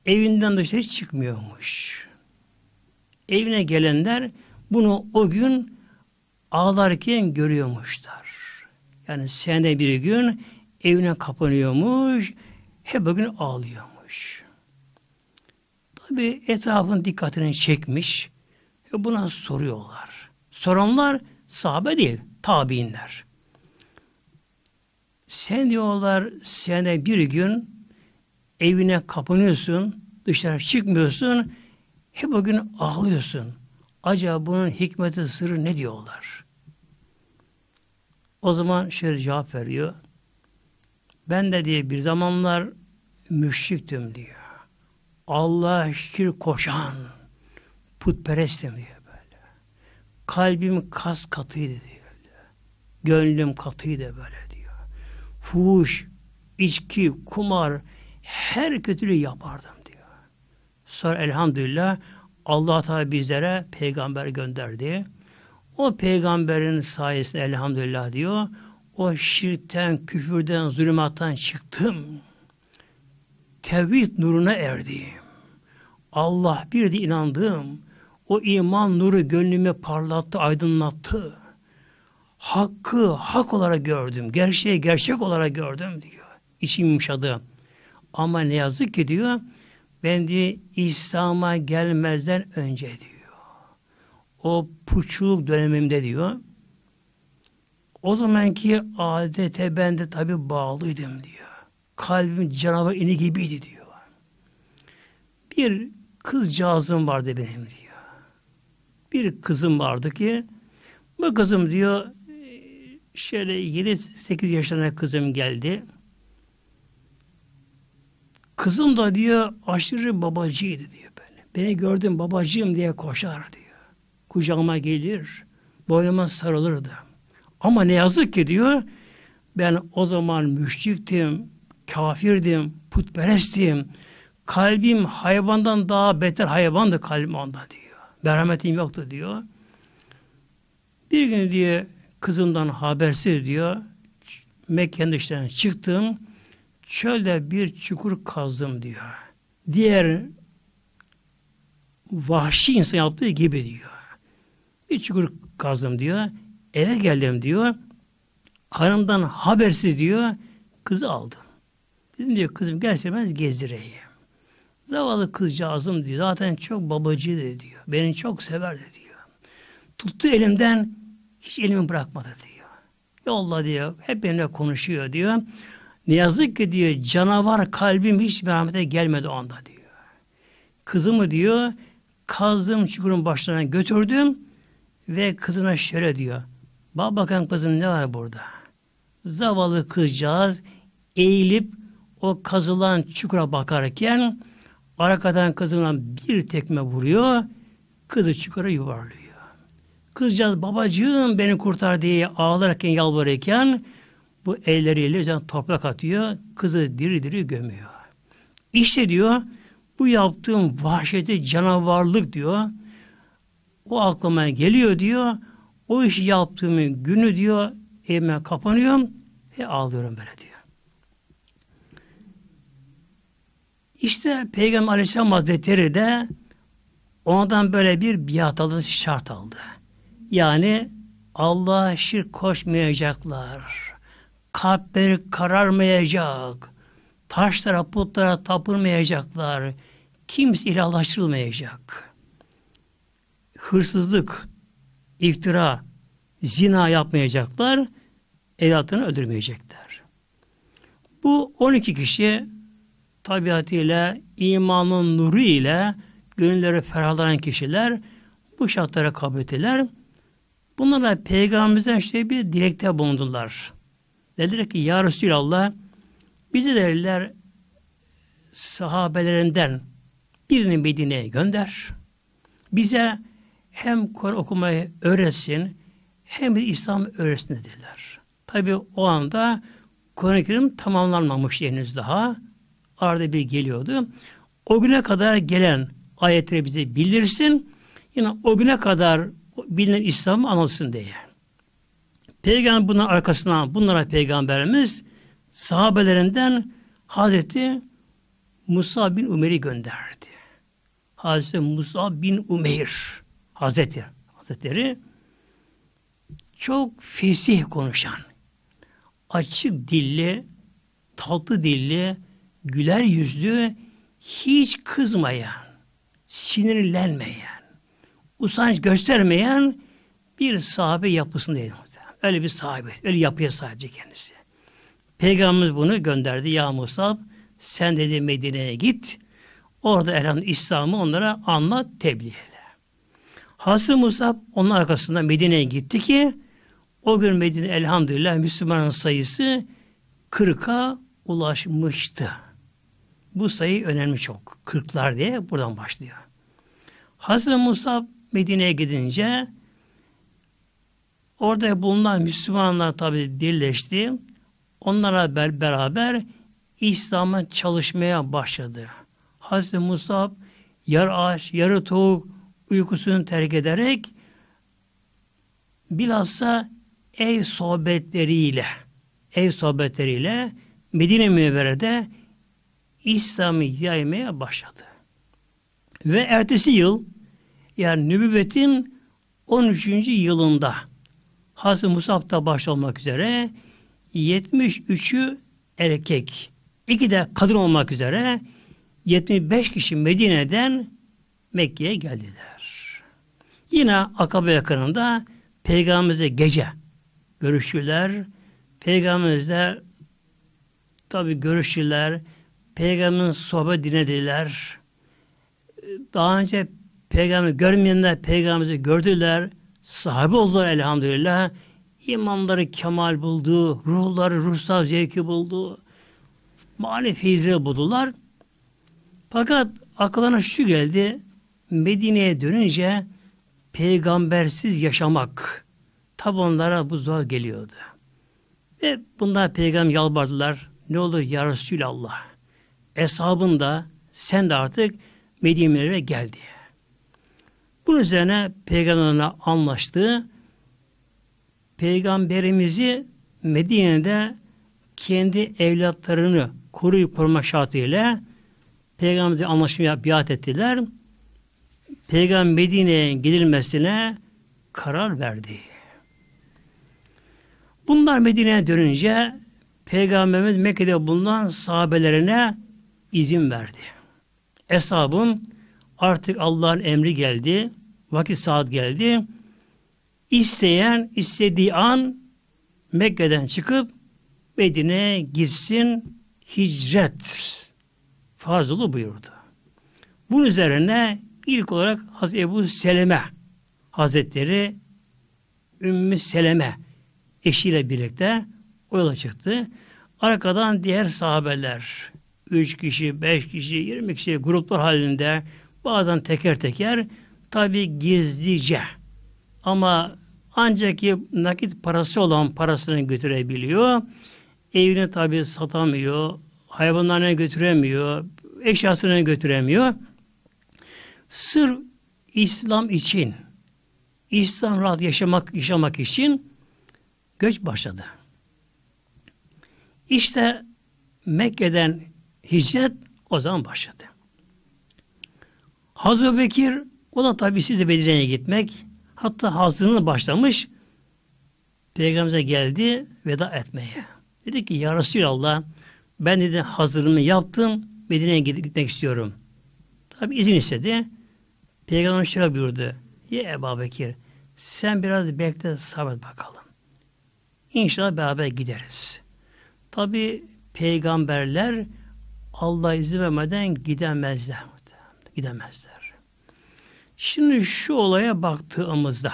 Speaker 1: evinden dışarı çıkmıyormuş. Evine gelenler bunu o gün ağlarken görüyormuşlar. Yani sene bir gün evine kapanıyormuş, hep bugün ağlıyormuş. Tabi etrafın dikkatini çekmiş. ve buna soruyorlar. Soranlar sahabe değil, tabiinler. Sen diyorlar sene bir gün evine kapanıyorsun, dışarı çıkmıyorsun, hep o gün ağlıyorsun. Acaba bunun hikmeti sırrı ne diyorlar? O zaman şöyle cevap veriyor. Ben de diye bir zamanlar müşriktim diyor. Allah şükür koşan putperestim diyor böyle. Kalbim kas katıydı diyor. Gönlüm katıydı böyle diyor. Fuhuş, içki, kumar her kötülüğü yapardım diyor. Sonra elhamdülillah Allah Teala bizlere peygamber gönderdi. O peygamberin sayesinde elhamdülillah diyor, o şirkten, küfürden, zulümattan çıktım. Tevhid nuruna erdim. Allah bir de inandım. O iman nuru gönlümü parlattı, aydınlattı. Hakkı hak olarak gördüm. Gerçeği gerçek olarak gördüm diyor. İçim yumuşadı. Ama ne yazık ki diyor, ben diye İslam'a gelmezden önce diyor. O puçuluk dönemimde diyor. O zamanki adete ben de tabi bağlıydım diyor. Kalbim cenab ini gibiydi diyor. Bir kızcağızım vardı benim diyor. Bir kızım vardı ki bu kızım diyor e, şöyle 7-8 yaşlarına kızım geldi. Kızım da diyor aşırı babacıydı diyor böyle. Beni gördün babacığım diye koşar diyor. Kucağıma gelir, boynuma sarılırdı. Ama ne yazık ki diyor, ben o zaman müşriktim, kafirdim, putperestim, Kalbim hayvandan daha beter hayvandı kalbim onda diyor. Merhametim yoktu diyor. Bir gün diye kızından habersiz diyor. Mekke'nin dışından çıktım. Şöyle bir çukur kazdım diyor. Diğer vahşi insan yaptığı gibi diyor. Bir çukur kazdım diyor. Eve geldim diyor. Hanımdan habersiz diyor. Kızı aldım. Dedim diyor kızım gelsemez gezdireyim. Zavallı kızcağızım diyor. Zaten çok babacıydı diyor. Beni çok severdi diyor. Tuttu elimden hiç elimi bırakmadı diyor. Yolla diyor hep benimle konuşuyor diyor. Ne yazık ki diyor canavar kalbim hiç merhamete gelmedi o anda diyor. Kızımı diyor kazdığım çukurun başlarına götürdüm ve kızına şöyle diyor. Bak bakalım kızım ne var burada? Zavallı kızcağız eğilip o kazılan çukura bakarken arkadan kızına bir tekme vuruyor. Kızı çukura yuvarlıyor. Kızcağız babacığım beni kurtar diye ağlarken yalvarırken bu elleriyle zaten toprak atıyor, kızı diri diri gömüyor. İşte diyor, bu yaptığım vahşeti canavarlık diyor, o aklıma geliyor diyor, o iş yaptığım günü diyor, evime kapanıyorum ve ağlıyorum böyle diyor. İşte Peygamber Aleyhisselam Hazretleri de ondan böyle bir biat alın şart aldı. Yani Allah'a şirk koşmayacaklar kalpleri kararmayacak, taşlara, putlara tapılmayacaklar, kimse ilahlaştırılmayacak. Hırsızlık, iftira, zina yapmayacaklar, evlatlarını öldürmeyecekler. Bu 12 kişi tabiatıyla, imanın nuru ile gönülleri ferahlanan kişiler bu şartlara kabul ettiler. Bunlara peygamberimizden işte bir dilekte bulundular. Dediler ki Ya Resulallah bizi derler sahabelerinden birini Medine'ye gönder. Bize hem Kur'an okumayı öğretsin hem de İslam öğretsin dediler. Tabi o anda Kur'an-ı Kerim tamamlanmamış henüz daha. Arada bir geliyordu. O güne kadar gelen ayetleri bize bildirsin. Yine o güne kadar bilinen İslam anılsın diye. Peygamber bunların arkasından bunlara peygamberimiz sahabelerinden Hazreti Musa bin Umer'i gönderdi. Hazreti Musa bin Umer Hazreti Hazretleri çok fesih konuşan, açık dilli, tatlı dilli, güler yüzlü, hiç kızmayan, sinirlenmeyen, usanç göstermeyen bir sahabe yapısındaydı. Öyle bir sahibi, öyle yapıya sahipti kendisi. Peygamberimiz bunu gönderdi. Ya Musab sen dedi Medine'ye git. Orada elham İslam'ı onlara anlat, tebliğ eyle. Hasıl Musab onun arkasında Medine'ye gitti ki o gün Medine elhamdülillah Müslümanın sayısı 40'a ulaşmıştı. Bu sayı önemli çok. kırklar diye buradan başlıyor. Hazreti Musab Medine'ye gidince Orada bulunan Müslümanlar tabi birleşti. Onlara beraber İslam'a çalışmaya başladı. Hazreti Musab yarı aç, yarı toğuk uykusunu terk ederek bilhassa ev sohbetleriyle ev sohbetleriyle Medine Münevvere'de İslam'ı yaymaya başladı. Ve ertesi yıl yani nübüvvetin 13. yılında Hazreti Musab da başta olmak üzere 73'ü erkek. iki de kadın olmak üzere 75 kişi Medine'den Mekke'ye geldiler. Yine Akabe yakınında Peygamberimizle gece görüştüler. Peygamberimizle tabi görüştüler. Peygamberin sohbet dinlediler. Daha önce Peygamberi görmeyenler peygamberimizi gördüler sahibi oldular elhamdülillah. İmanları kemal buldu, ruhları ruhsal zevki buldu. Mani feyizleri buldular. Fakat aklına şu geldi, Medine'ye dönünce peygambersiz yaşamak tab onlara bu zor geliyordu. Ve bunda peygamber yalvardılar. Ne olur ya Resulallah. Eshabın da sen de artık Medine'lere geldi. Bunun üzerine peygamberle anlaştı. Peygamberimizi Medine'de kendi evlatlarını koruyup koruma şartıyla peygamberle anlaşmaya biat ettiler. Peygamber Medine'ye gidilmesine karar verdi. Bunlar Medine'ye dönünce Peygamberimiz Mekke'de bulunan sahabelerine izin verdi. Eshabın Artık Allah'ın emri geldi. Vakit saat geldi. İsteyen istediği an Mekke'den çıkıp Medine'ye gitsin. hicret fazlulu buyurdu. Bunun üzerine ilk olarak Hazreti Ebu Seleme Hazretleri Ümmü Seleme eşiyle birlikte o yola çıktı. Arkadan diğer sahabeler üç kişi, beş kişi, yirmi kişi gruplar halinde Bazen teker teker tabi gizlice ama ancak ki nakit parası olan parasını götürebiliyor. Evini tabi satamıyor, hayvanlarını götüremiyor, eşyasını götüremiyor. Sır İslam için, İslam rahat yaşamak, yaşamak için göç başladı. İşte Mekke'den hicret o zaman başladı. Hazreti Bekir o da tabi siz de Bedir'e gitmek hatta hazırlığını başlamış Peygamberimize geldi veda etmeye. Dedi ki ya Resulallah ben dedi hazırlığımı yaptım Medine'ye gitmek istiyorum. Tabi izin istedi. Peygamber şöyle buyurdu. Ya Ebu Bekir sen biraz bekle sabret bakalım. İnşallah beraber gideriz. Tabi peygamberler Allah izin vermeden gidemezler gidemezler. Şimdi şu olaya baktığımızda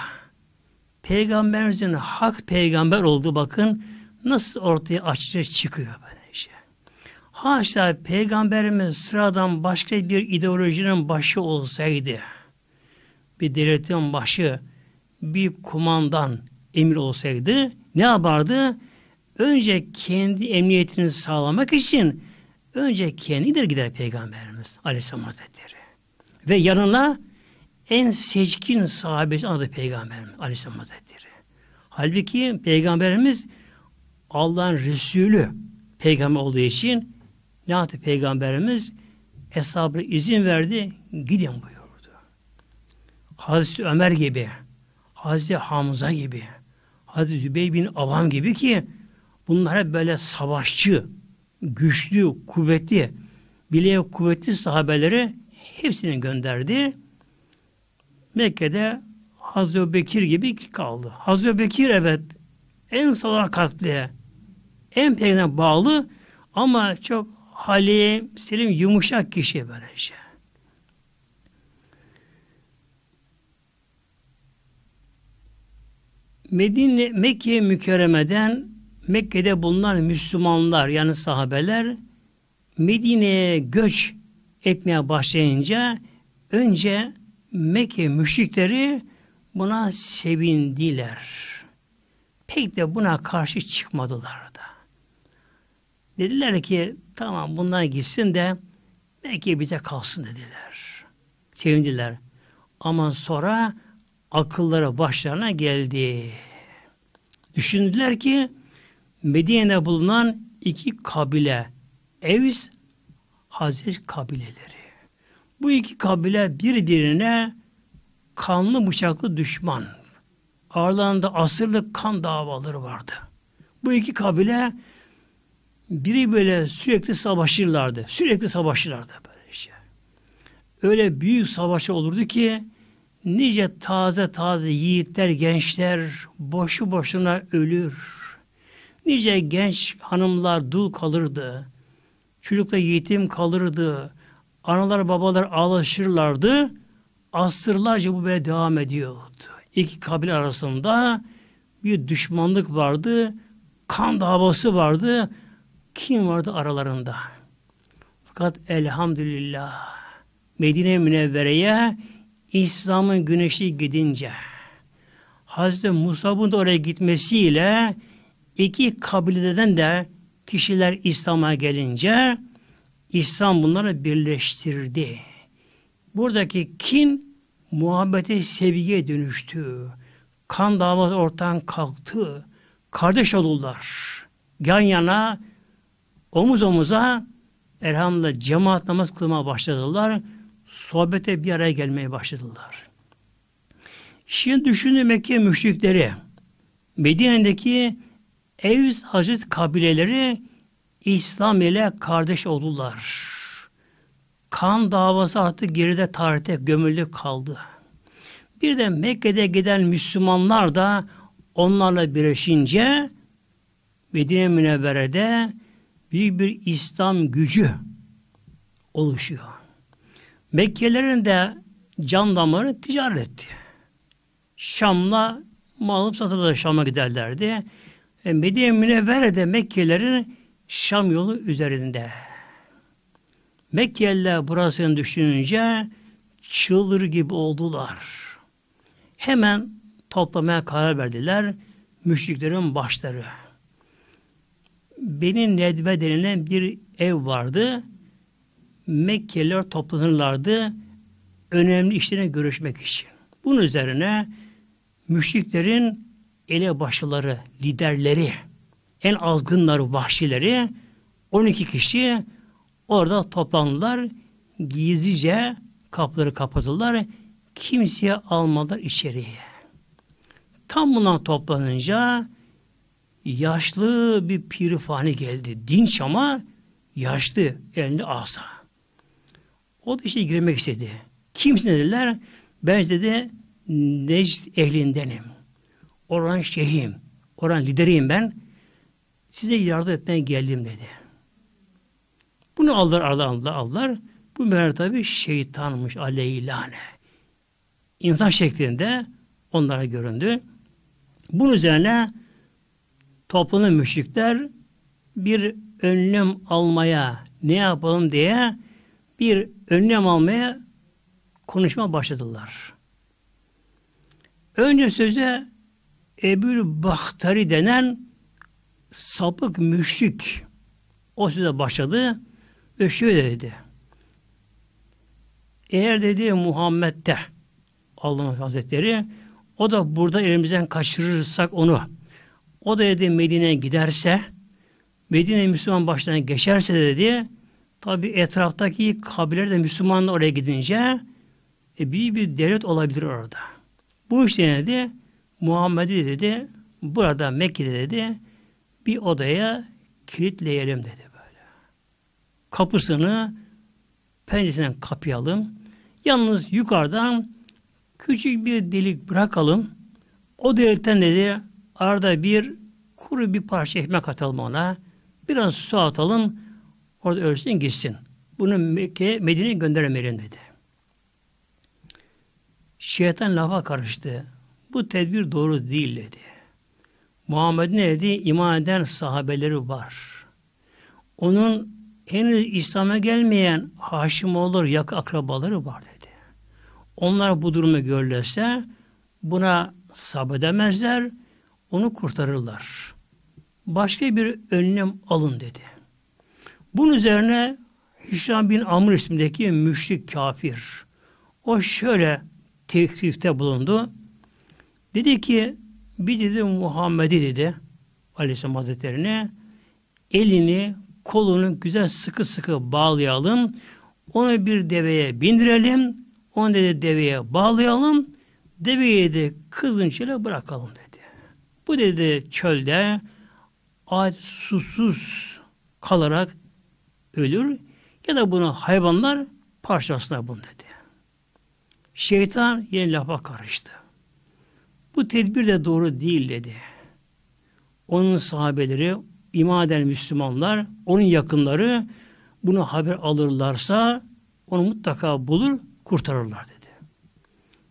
Speaker 1: peygamberimizin hak peygamber oldu bakın nasıl ortaya açığa çıkıyor böyle şey. Haşa peygamberimiz sıradan başka bir ideolojinin başı olsaydı, bir devletin başı, bir kumandan emir olsaydı ne yapardı? Önce kendi emniyetini sağlamak için önce kendi gider peygamberimiz Aleyhisselam Hazretleri. Ve yanına en seçkin sahabesi adı Peygamberimiz Aleyhisselam Hazretleri. Halbuki Peygamberimiz Allah'ın Resulü peygamber olduğu için ne yaptı Peygamberimiz? Eshabı izin verdi, gidin buyurdu. Hazreti Ömer gibi, Hazreti Hamza gibi, Hazreti Zübey bin Avam gibi ki bunlar hep böyle savaşçı, güçlü, kuvvetli, bileğe kuvvetli sahabeleri Hepsini gönderdi. Mekke'de Hazreti Bekir gibi kaldı. Hazreti Bekir evet en salak kalpli, en peygamber bağlı ama çok halim, selim, yumuşak kişi böylece. Medine, Mekke mükerremeden Mekke'de bulunan Müslümanlar yani sahabeler Medine'ye göç etmeye başlayınca önce Mekke müşrikleri buna sevindiler. Pek de buna karşı çıkmadılar da. Dediler ki tamam bundan gitsin de Mekke bize kalsın dediler. Sevindiler. Ama sonra akıllara başlarına geldi. Düşündüler ki Medine'de bulunan iki kabile Evs Hazreç kabileleri. Bu iki kabile birbirine kanlı bıçaklı düşman. Aralarında asırlık kan davaları vardı. Bu iki kabile biri böyle sürekli savaşırlardı. Sürekli savaşırlardı böyle şey. Öyle büyük savaşı olurdu ki nice taze taze yiğitler, gençler boşu boşuna ölür. Nice genç hanımlar dul kalırdı. Çocukta yetim kalırdı. Analar babalar ağlaşırlardı. Asırlarca bu böyle devam ediyordu. İki kabile arasında bir düşmanlık vardı. Kan davası vardı. Kim vardı aralarında? Fakat elhamdülillah Medine Münevvere'ye İslam'ın güneşi gidince Hazreti Musab'ın da oraya gitmesiyle iki kabileden de kişiler İslam'a gelince İslam bunları birleştirdi. Buradaki kin muhabbete sevgiye dönüştü. Kan davası ortadan kalktı. Kardeş oldular. Yan yana omuz omuza elhamdülillah cemaat namaz kılmaya başladılar. Sohbete bir araya gelmeye başladılar. Şimdi düşünün Mekke müşrikleri Medine'deki Evs Hazret kabileleri İslam ile kardeş oldular. Kan davası artık geride tarihte gömülü kaldı. Bir de Mekke'de giden Müslümanlar da onlarla birleşince Medine Münevvere'de büyük bir İslam gücü oluşuyor. Mekkelerin de can damarı ticaretti. Şam'la mal satıp da Şam'a giderlerdi. E, Medine Münevvere'de Mekkelerin Şam yolu üzerinde. Mekkeliler burasını düşününce çıldır gibi oldular. Hemen toplamaya karar verdiler müşriklerin başları. Benim Nedve denilen bir ev vardı. Mekkeliler toplanırlardı önemli işlerine görüşmek için. Bunun üzerine müşriklerin Ele elebaşıları, liderleri, en azgınlar, vahşileri 12 kişi orada toplandılar. Gizlice kapıları kapatırlar. Kimseye almadılar içeriye. Tam buna toplanınca yaşlı bir pirifani geldi. Dinç ama yaşlı, elinde asa. O da işe girmek istedi. Kimsin dediler? Ben dedi Necd ehlindenim. Oran şeyhim. oran lideriyim ben. Size yardım etmeye geldim dedi. Bunu aldılar, aldılar, aldılar. aldılar. Bu meğer tabi şeytanmış aleyhilâne. İnsan şeklinde onlara göründü. Bunun üzerine toplanan müşrikler bir önlem almaya ne yapalım diye bir önlem almaya konuşma başladılar. Önce söze Ebul Bahtari denen sapık müşrik o söze başladı ve şöyle dedi. Eğer dedi Muhammed'de Allah'ın Hazretleri o da burada elimizden kaçırırsak onu o da dedi Medine'ye giderse Medine Müslüman başlarına geçerse dedi tabi etraftaki kabileler de Müslümanlar oraya gidince e, bir bir devlet olabilir orada. Bu işte dedi Muhammed'i dedi burada Mekke'de dedi bir odaya kilitleyelim dedi böyle. Kapısını penceresinden kapayalım. Yalnız yukarıdan küçük bir delik bırakalım. O delikten dedi arada bir kuru bir parça ekmek atalım ona. Biraz su atalım. Orada ölsün gitsin. Bunu Mekke, Medine'ye gönderemeyelim dedi. Şeytan lafa karıştı. Bu tedbir doğru değil dedi. Muhammed'in ne dedi? İman eden sahabeleri var. Onun henüz İslam'a gelmeyen haşim olur, yak akrabaları var dedi. Onlar bu durumu görürlerse buna sabredemezler, onu kurtarırlar. Başka bir önlem alın dedi. Bunun üzerine Hişam bin Amr ismindeki müşrik kafir. O şöyle teklifte bulundu. Dedi ki bir dedi Muhammed'i dedi Aleyhisselam Hazretleri'ne elini kolunu güzel sıkı sıkı bağlayalım. Onu bir deveye bindirelim. Onu dedi deveye bağlayalım. Deveyi de kızgınç ile bırakalım dedi. Bu dedi çölde ağaç susuz kalarak ölür ya da bunu hayvanlar parçasına bunu dedi. Şeytan yeni lafa karıştı. Bu tedbir de doğru değil dedi. Onun sahabeleri, imaden Müslümanlar, onun yakınları bunu haber alırlarsa onu mutlaka bulur, kurtarırlar dedi.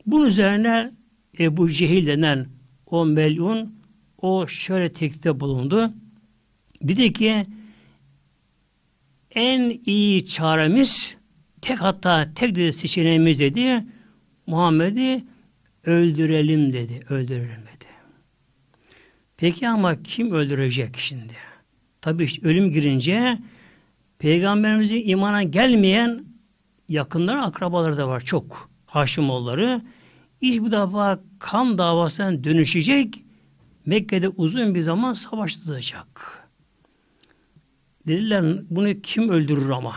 Speaker 1: Bunun üzerine Ebu Cehil denen o melun o şöyle tekte bulundu. Dedi ki en iyi çaremiz tek hatta tek dedi seçeneğimiz dedi Muhammed'i öldürelim dedi. Öldürülemedi. Peki ama kim öldürecek şimdi? Tabi işte ölüm girince Peygamberimizin imana gelmeyen yakınları, akrabaları da var çok. Haşimoğulları. İş bu defa kan davasına dönüşecek. Mekke'de uzun bir zaman savaş tutacak. Dediler bunu kim öldürür ama?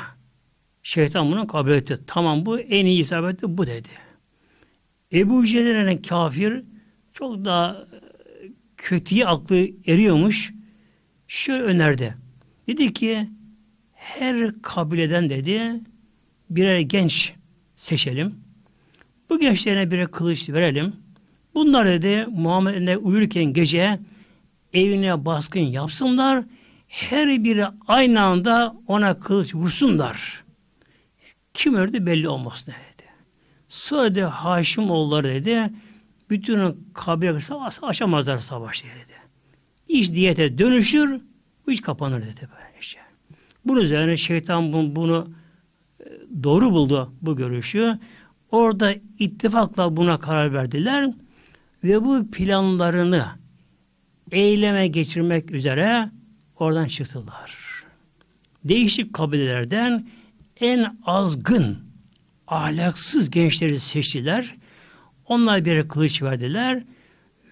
Speaker 1: Şeytan bunu kabul etti. Tamam bu en iyi isabetli bu dedi. Ebu Cehil denen kafir çok daha e, kötüye aklı eriyormuş. Şöyle önerdi. Dedi ki her kabileden dedi birer genç seçelim. Bu gençlerine birer kılıç verelim. Bunlar dedi Muhammed'e uyurken gece evine baskın yapsınlar. Her biri aynı anda ona kılıç vursunlar. Kim öldü belli olmasın dedi. Sonra haşim Haşimoğulları dedi bütün kabile aşamazlar savaş dedi. İş diyete dönüşür, bu iş kapanır dedi böylece. şey. Bunun üzerine şeytan bunu, bunu e, doğru buldu bu görüşü. Orada ittifakla buna karar verdiler ve bu planlarını eyleme geçirmek üzere oradan çıktılar. Değişik kabilelerden en azgın ahlaksız gençleri seçtiler. Onlar bir kılıç verdiler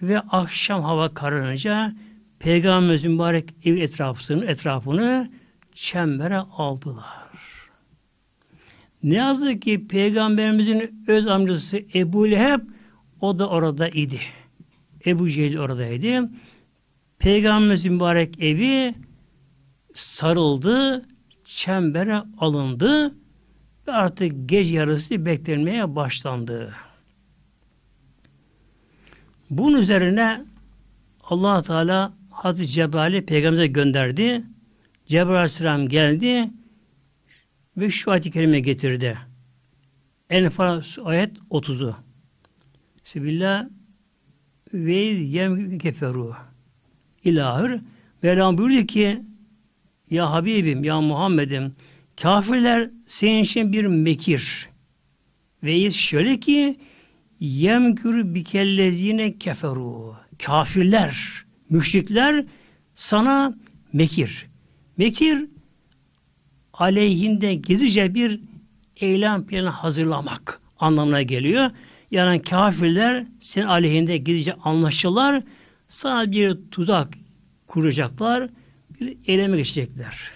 Speaker 1: ve akşam hava kararınca Peygamberimiz mübarek ev etrafını, etrafını çembere aldılar. Ne yazık ki Peygamberimizin öz amcası Ebu Leheb o da orada idi. Ebu Cehil oradaydı. Peygamberimiz mübarek evi sarıldı, çembere alındı ve artık gece yarısı beklenmeye başlandı. Bunun üzerine allah Teala Hazreti Cebrail'i peygamberimize gönderdi. Cebrail Aleyhisselam geldi ve şu ayet-i kerime getirdi. Enfal ayet 30'u. Sibillah ve yem keferu ilahır ve buyurdu ki ya Habibim, ya Muhammed'im Kafirler senin için bir mekir. Ve şöyle ki yemkürü bikellezine keferu. Kafirler, müşrikler sana mekir. Mekir aleyhinde gizlice bir eylem planı hazırlamak anlamına geliyor. Yani kafirler senin aleyhinde gizlice anlaşırlar. Sana bir tuzak kuracaklar, bir eyleme geçecekler.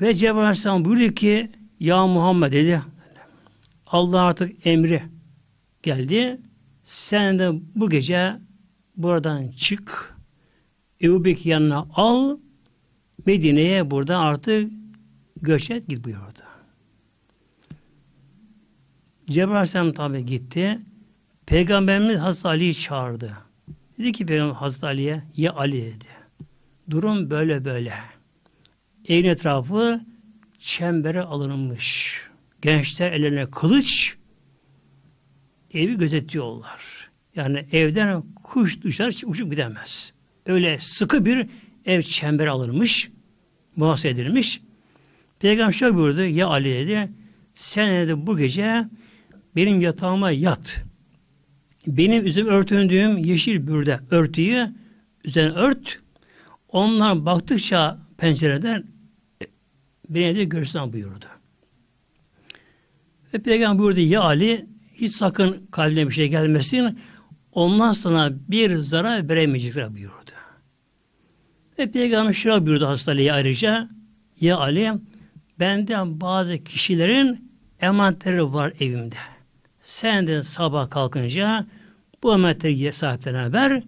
Speaker 1: Ve Cebrail Aleyhisselam buyuruyor ki Ya Muhammed dedi Allah artık emri geldi. Sen de bu gece buradan çık. Ebu Bekir yanına al. Medine'ye burada artık göç et git buyurdu. Cebrail Aleyhisselam tabi gitti. Peygamberimiz Hazreti Ali'yi çağırdı. Dedi ki Peygamber Hazreti Ali'ye ya Ali dedi. Durum böyle böyle evin etrafı çembere alınmış. Gençler ellerine kılıç evi gözetiyorlar. Yani evden kuş dışarı uçup gidemez. Öyle sıkı bir ev çembere alınmış, muhasebe edilmiş. Peygamber şöyle buyurdu, ya Ali dedi, sen dedi bu gece benim yatağıma yat. Benim üzüm örtündüğüm yeşil bürde örtüyü üzerine ört. Onlar baktıkça pencereden Beni de görsen buyurdu. Ve Peygamber buyurdu ya Ali hiç sakın kalbine bir şey gelmesin. Ondan sana bir zarar veremeyecekler buyurdu. Ve Peygamber şöyle buyurdu hastalığı ayrıca. Ya Ali benden bazı kişilerin emanetleri var evimde. Sen de sabah kalkınca bu emanetleri sahiplerine ver.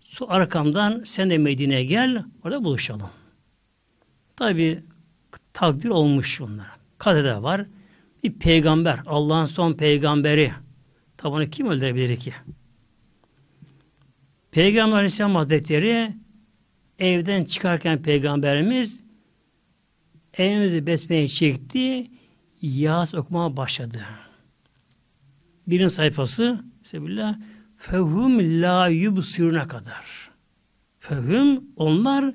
Speaker 1: Su arkamdan sen de Medine'ye gel. Orada buluşalım. Tabi takdir olmuş bunlar. Kadere var. Bir peygamber, Allah'ın son peygamberi. Tabi onu kim öldürebilir ki? Peygamber Aleyhisselam Hazretleri evden çıkarken Peygamberimiz elimizi besmeye çekti, Yaz okumaya başladı. Birin sayfası Sebillah Fehum la yubsiruna kadar. Fehum onlar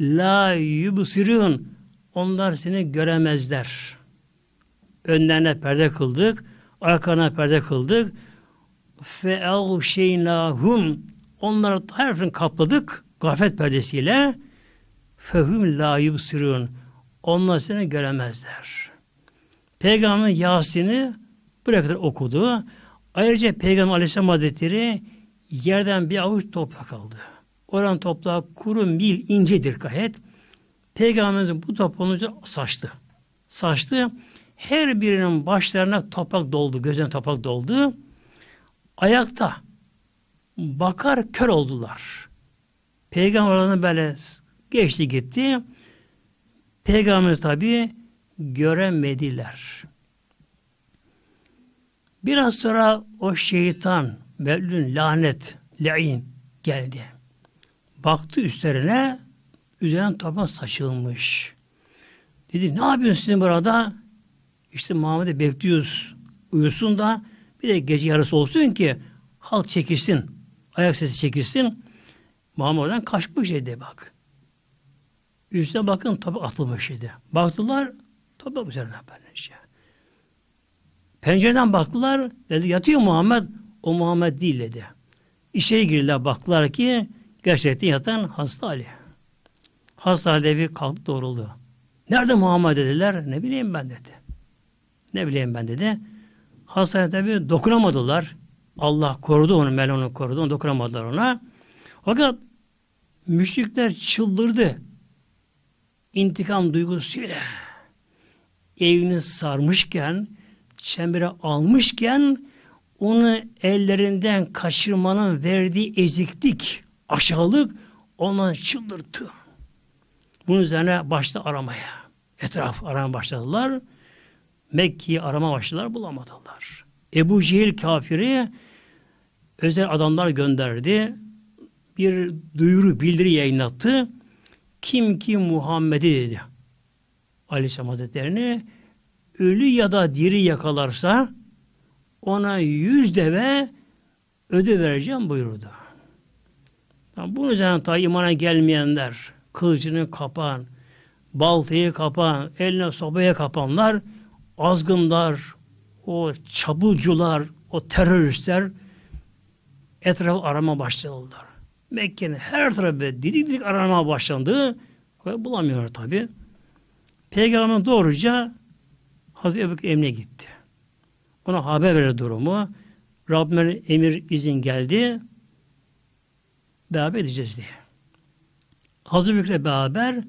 Speaker 1: la yubsirun onlar seni göremezler. Önlerine perde kıldık, arkana perde kıldık. Fe şeynahum onları her kapladık gaflet perdesiyle. Fehum la yubsirun. Onlar seni göremezler. Peygamber Yasin'i buraya okudu. Ayrıca Peygamber Aleyhisselam Hazretleri yerden bir avuç toprak aldı. Oran toprağı kuru mil incedir gayet. Peygamberimiz bu toprağını saçtı. Saçtı. Her birinin başlarına toprak doldu. Gözlerine toprak doldu. Ayakta bakar kör oldular. Peygamberlerine böyle geçti gitti. Peygamberimiz tabi göremediler. Biraz sonra o şeytan, melun, lanet, lain geldi. Baktı üstlerine üzerine taban saçılmış. Dedi ne yapıyorsun sizin burada? İşte Muhammed'i bekliyoruz. Uyusun da bir de gece yarısı olsun ki halk çekilsin. Ayak sesi çekilsin. Muhammed oradan kaçmış dedi bak. Üstüne bakın tabak atılmış idi. Baktılar tabak üzerine böylece. Pencereden baktılar dedi yatıyor Muhammed. O Muhammed değil dedi. İçeri girdiler baktılar ki gerçekten yatan hasta Ali. Hastanede bir kalktı doğruldu. Nerede Muhammed dediler. Ne bileyim ben dedi. Ne bileyim ben dedi. Hastaneye tabi dokunamadılar. Allah korudu onu, Melonu korudu. Onu dokunamadılar ona. Fakat müşrikler çıldırdı. İntikam duygusuyla evini sarmışken, çembere almışken onu ellerinden kaçırmanın verdiği eziklik, aşağılık ona çıldırttı. Bunun üzerine başta aramaya. Etraf aramaya başladılar. Mekke'yi arama başladılar bulamadılar. Ebu Cehil kafiri özel adamlar gönderdi. Bir duyuru bildiri yayınlattı. Kim ki Muhammed'i dedi. Aleyhisselam Hazretleri'ni ölü ya da diri yakalarsa ona yüz deve ödü vereceğim buyurdu. Bunun üzerine ta imana gelmeyenler kılıcını kapan, baltayı kapan, eline sobaya kapanlar, azgınlar, o çabucular, o teröristler etrafı arama başladılar. Mekke'nin her tarafı didik didik arama başlandı ve bulamıyorlar tabi. Peygamber doğruca Hazreti Ebu Emine gitti. Ona haber verir durumu. Rabbim'in emir izin geldi. Beraber edeceğiz diye. Hazreti Bekir'le beraber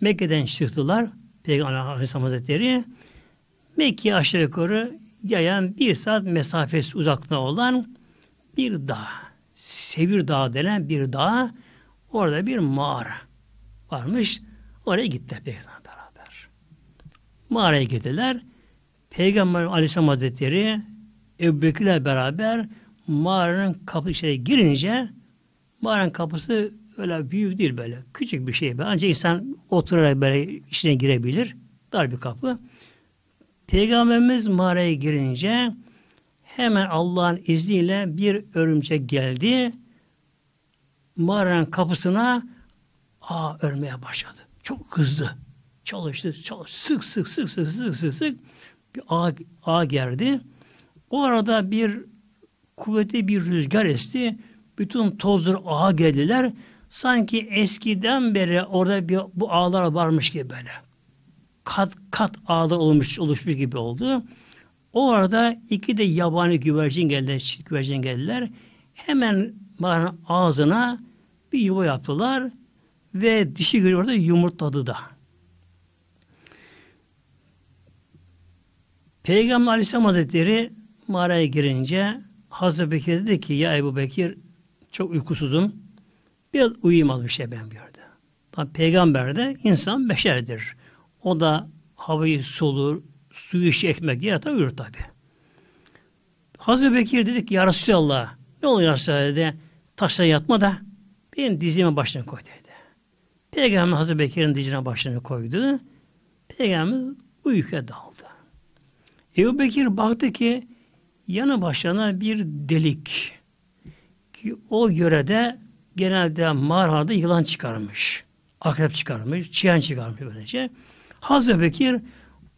Speaker 1: Mekke'den çıktılar. Peygamber Aleyhisselam Hazretleri Mekke'ye aşağı yukarı yayan bir saat mesafesi uzakta olan bir dağ. Sevir Dağı denen bir dağ. Orada bir mağara varmış. Oraya gitti Peygamber beraber. Mağaraya gittiler. Peygamber Aleyhisselam Hazretleri Ebu Bekir'le beraber mağaranın kapı içeri girince mağaranın kapısı Böyle büyük değil böyle. Küçük bir şey. Böyle. Ancak insan oturarak böyle içine girebilir. Dar bir kapı. Peygamberimiz mağaraya girince hemen Allah'ın izniyle bir örümcek geldi. Mağaranın kapısına a örmeye başladı. Çok kızdı. Çalıştı, çalıştı. Sık sık sık sık sık sık sık bir ağ, ağ geldi O arada bir kuvvetli bir rüzgar esti. Bütün tozları ağa geldiler sanki eskiden beri orada bir, bu ağlar varmış gibi böyle. Kat kat ağlar olmuş, oluşmuş gibi oldu. O arada iki de yabani güvercin geldiler, çift güvercin geldiler. Hemen mağaranın ağzına bir yuva yaptılar ve dişi gülü orada yumurtladı da. Peygamber Aleyhisselam Hazretleri mağaraya girince Hazreti Bekir dedi ki ya Ebu Bekir çok uykusuzum. Biraz uyuyayım bir şey ben bir yerde. Tabi peygamber de insan beşerdir. O da havayı solur, suyu işi ekmek yer tabi uyur tabi. Hazreti Bekir dedik ki ya Resulallah ne olur ya Resulallah taşla yatma da benim dizime başını koy dedi. Peygamber Hazreti Bekir'in dizine başını koydu. Peygamber uykuya daldı. Ebu Bekir baktı ki yanı başına bir delik. Ki o yörede genelde mağarada yılan çıkarmış. Akrep çıkarmış, çiyan çıkarmış böylece. Hazreti Bekir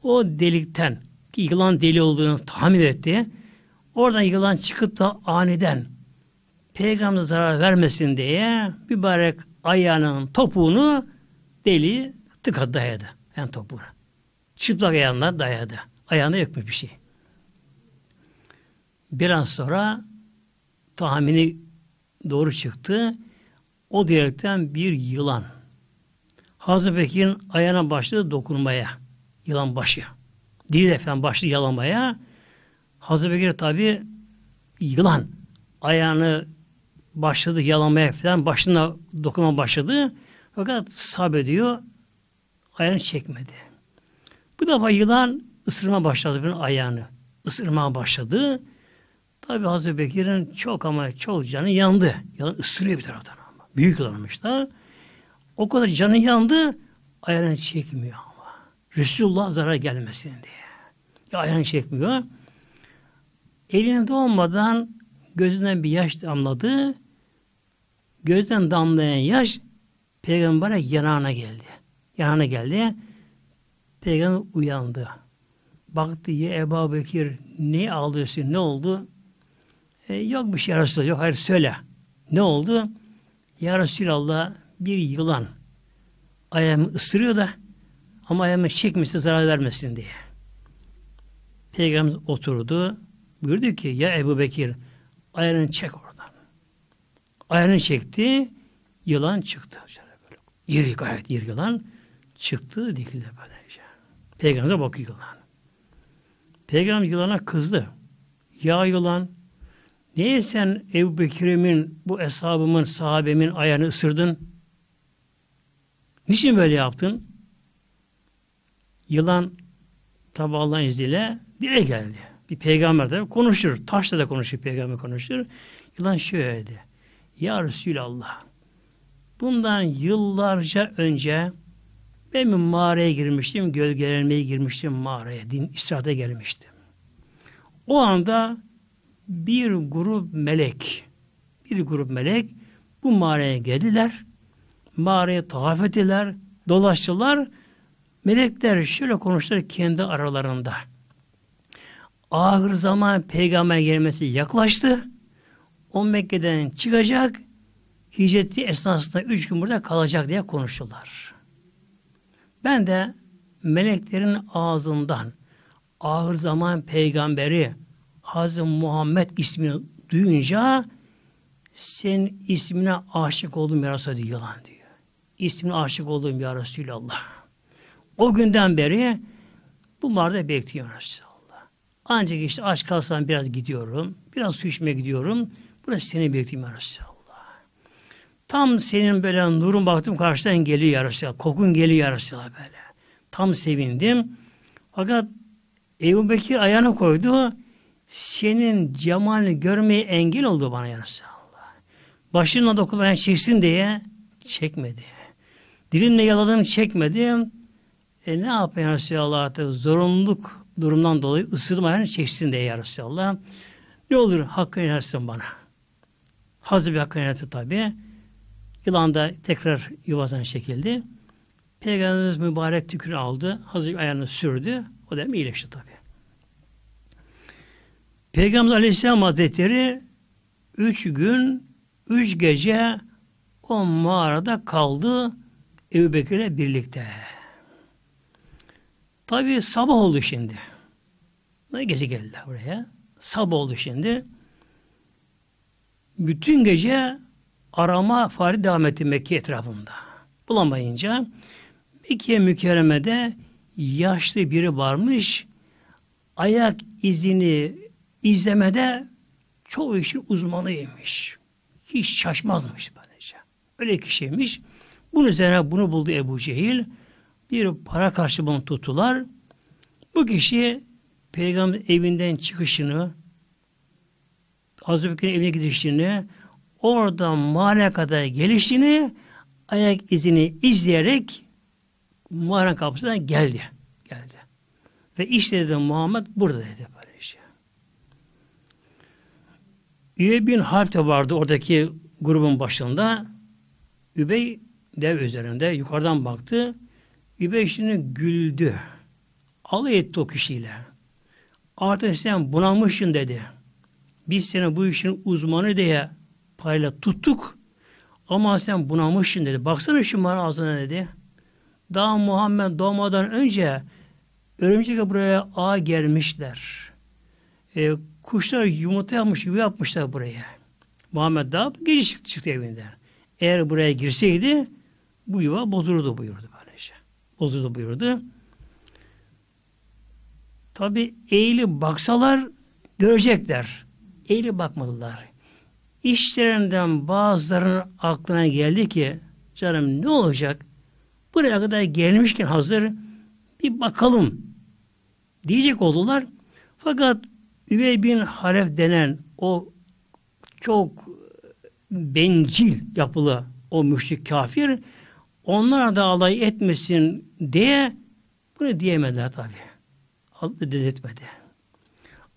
Speaker 1: o delikten ki yılan deli olduğunu tahmin etti. Oradan yılan çıkıp da aniden peygamberimize zarar vermesin diye mübarek ayağının topuğunu deli tıka dayadı. Yani topuğuna. Çıplak ayağına dayadı. Ayağına yokmuş bir şey. Bir an sonra tahmini doğru çıktı. O direkten bir yılan. Hazreti Bekir'in ayağına başladı dokunmaya. Yılan başı. Dili falan başladı yalamaya. Hazreti Bekir tabi yılan. Ayağını başladı yalamaya falan. Başına dokunma başladı. Fakat sabrediyor. Ayağını çekmedi. Bu defa yılan ısırma başladı bunun ayağını. Isırmaya başladı. Tabi Hazreti Bekir'in çok ama çok canı yandı. yılan ısırıyor bir taraftan. Büyük yılanmış O kadar canı yandı, ayağını çekmiyor ama. Resulullah zarar gelmesin diye. Ya ayağını çekmiyor. elinde olmadan gözünden bir yaş damladı. Gözden damlayan yaş peygambere yanağına geldi. Yanağına geldi. Peygamber uyandı. Baktı ya Ebu Bekir ne ağlıyorsun ne oldu? E, yok bir şey Resulallah yok hayır söyle. Ne oldu? Ya Resulallah bir yılan ayağımı ısırıyor da ama ayağımı çekmesin zarar vermesin diye. Peygamberimiz oturdu. Buyurdu ki ya Ebu Bekir ayağını çek oradan. Ayağını çekti. Yılan çıktı. Böyle. İri gayet iri yılan çıktı dikildi böylece. Peygamberimize bakıyor yılan. Peygamber yılana kızdı. Ya yılan Niye sen Ebu Bekir'imin, bu eshabımın, sahabemin ayağını ısırdın? Niçin böyle yaptın? Yılan tabi Allah'ın izniyle dile geldi. Bir peygamber de konuşur. Taşla da konuşur, peygamber konuşur. Yılan şöyle dedi. Ya Resulallah, bundan yıllarca önce ben bir mağaraya girmiştim, gölgelenmeye girmiştim mağaraya, din istirahat'a gelmiştim. O anda bir grup melek bir grup melek bu mağaraya geldiler. Mağaraya tavaf ettiler. Dolaştılar. Melekler şöyle konuştular kendi aralarında. Ahir zaman peygamber gelmesi yaklaştı. O Mekke'den çıkacak. Hicreti esnasında üç gün burada kalacak diye konuştular. Ben de meleklerin ağzından ahir zaman peygamberi Hazreti Muhammed ismini duyunca sen ismine aşık oldum ya Resulallah diyor. lan diyor. İsmine aşık oldum ya Resulallah. O günden beri bunlar da bekliyor Resulallah. Ancak işte aç kalsam biraz gidiyorum. Biraz su içmeye gidiyorum. Burası seni bekliyorum ya Resulallah. Tam senin böyle nurun baktım karşıdan geliyor ya Resulallah. Kokun geliyor ya Resulallah böyle. Tam sevindim. Fakat Ebu Bekir ayağını koydu senin cemalini görmeye engel oldu bana ya Resulallah. Başına dokunan çeksin diye çekmedi. Dilimle yaladım çekmedim. E ne yapayım ya Resulallah artık zorunluluk durumdan dolayı ısırmayan çeksin diye ya Resulallah. Ne olur hakkını yersin bana. Hazır bir hakkını yersin tabi. Yılan da tekrar yuvasına çekildi. Peygamberimiz mübarek tükür aldı. Hazır ayağını sürdü. O da iyileşti tabi. Peygamber Aleyhisselam Hazretleri üç gün, üç gece o mağarada kaldı Ebu Bekir'le birlikte. Tabi sabah oldu şimdi. Ne gece geldi buraya. Sabah oldu şimdi. Bütün gece arama fare devam etti Mekke etrafında. Bulamayınca Mekke mükerremede yaşlı biri varmış. Ayak izini izlemede çoğu işin uzmanıymış. Hiç şaşmazmış böylece. Öyle kişiymiş. Bunun üzerine bunu buldu Ebu Cehil. Bir para karşı bunu tuttular. Bu kişi peygamber evinden çıkışını, Hazreti Bekir'in evine gidişini, oradan mağaraya kadar gelişini, ayak izini izleyerek mağaranın kapısına geldi. Geldi. Ve işte dedi Muhammed burada dedi. Üye bin Harp de vardı oradaki grubun başında. Übey dev üzerinde yukarıdan baktı. Übey şimdi güldü. Alay etti o kişiyle. Artık sen bunalmışsın dedi. Biz seni bu işin uzmanı diye payla tuttuk. Ama sen bunalmışsın dedi. Baksana şu bana ağzına dedi. Daha Muhammed doğmadan önce örümcek buraya ağ gelmişler. E, Kuşlar yumurta yapmış, yuva yapmışlar buraya. Muhammed daha gece çıktı, çıktı evinden. Eğer buraya girseydi bu yuva bozulurdu buyurdu böylece. Bozulurdu buyurdu. Tabi eğilip baksalar görecekler. eğilip bakmadılar. İşlerinden bazılarının aklına geldi ki canım ne olacak? Buraya kadar gelmişken hazır bir bakalım diyecek oldular. Fakat Üvey bin Halef denen o çok bencil yapılı o müşrik kafir onlara da alay etmesin diye bunu diyemediler tabi. Dedirtmedi.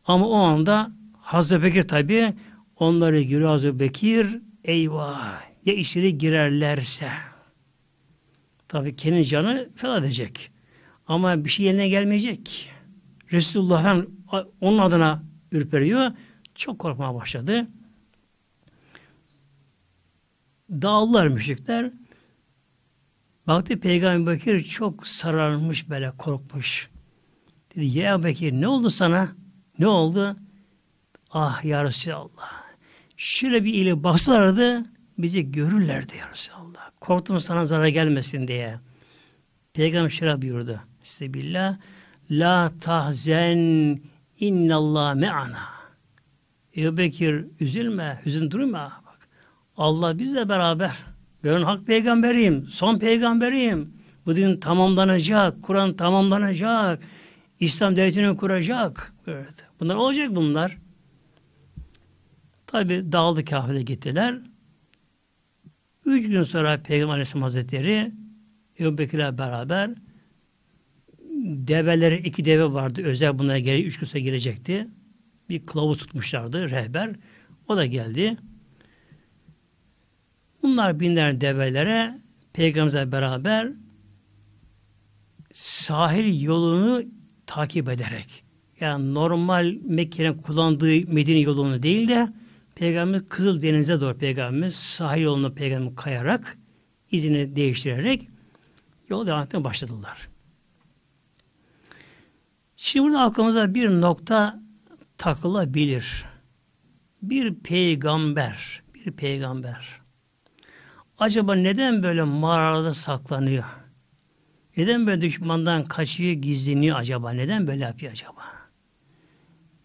Speaker 1: Ama o anda Hazreti Bekir tabi onları görüyor Hazreti Bekir eyvah ya işleri girerlerse tabi kendi canı feda edecek. Ama bir şey yerine gelmeyecek. Resulullah Resulullah'tan onun adına ürperiyor. Çok korkmaya başladı. Dağıldılar müşrikler. Baktı Peygamber Bekir çok sararmış böyle korkmuş. Dedi ya Bekir ne oldu sana? Ne oldu? Ah ya Resulallah. Şöyle bir ile baksalardı bizi görürlerdi ya Resulallah. Korktum sana zarar gelmesin diye. Peygamber şöyle buyurdu. Size La tahzen innallah me'ana. Ebu Bekir üzülme, hüzün durma. Bak, Allah bizle beraber. Ben hak peygamberiyim, son peygamberiyim. Bu din tamamlanacak, Kur'an tamamlanacak. İslam devletini kuracak. Evet. Bunlar olacak bunlar. Tabi dağıldı kafile gittiler. Üç gün sonra Peygamber Aleyhisselam Hazretleri Ebu Bekir'le beraber develeri iki deve vardı. Özel bunlara geri üç kısa gelecekti. Bir kılavuz tutmuşlardı rehber. O da geldi. Bunlar binler develere peygamberle beraber sahil yolunu takip ederek yani normal Mekke'nin kullandığı Medine yolunu değil de Peygamber Kızıl Denize doğru Peygamber sahil yolunu Peygamber kayarak izini değiştirerek yol devam etmeye başladılar. Şimdi burada aklımıza bir nokta takılabilir. Bir peygamber, bir peygamber. Acaba neden böyle mağarada saklanıyor? Neden böyle düşmandan kaçıyor, gizleniyor acaba? Neden böyle yapıyor acaba?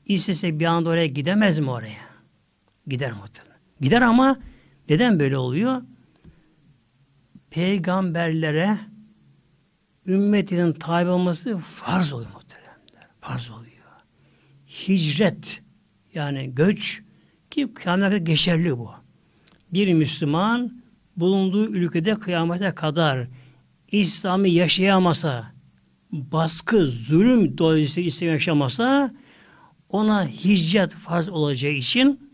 Speaker 1: İstese bir anda oraya gidemez mi oraya? Gider muhtemelen. Gider ama neden böyle oluyor? Peygamberlere ümmetinin tabi olması farz oluyor farz oluyor. Hicret yani göç ki kıyamete geçerli bu. Bir Müslüman bulunduğu ülkede kıyamete kadar İslam'ı yaşayamasa, baskı, zulüm dolayısıyla İslam'ı yaşamasa ona hicret farz olacağı için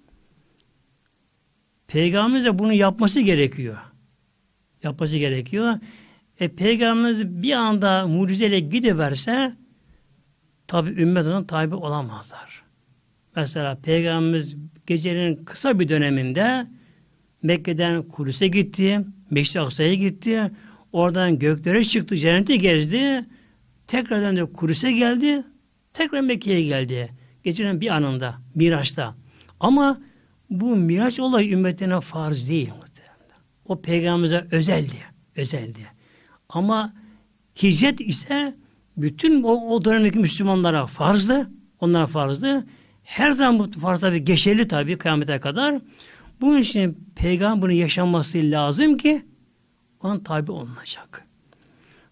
Speaker 1: Peygamberimiz de bunu yapması gerekiyor. Yapması gerekiyor. E, Peygamberimiz bir anda mucizeyle gidiverse tabi ümmet olan tabi olamazlar. Mesela Peygamberimiz gecenin kısa bir döneminde Mekke'den Kudüs'e gitti, Meşri Aksa'ya gitti, oradan göklere çıktı, cenneti gezdi, tekrardan da Kudüs'e geldi, tekrar Mekke'ye geldi. Gecenin bir anında, Miraç'ta. Ama bu Miraç olay ümmetine farz değil. O peygamberimize özeldi, özeldi. Ama hicret ise bütün o, o dönemdeki Müslümanlara farzdı. Onlara farzdı. Her zaman bu farzlar bir geçerli tabi kıyamete kadar. Bunun için peygamberin yaşanması lazım ki ona tabi olunacak.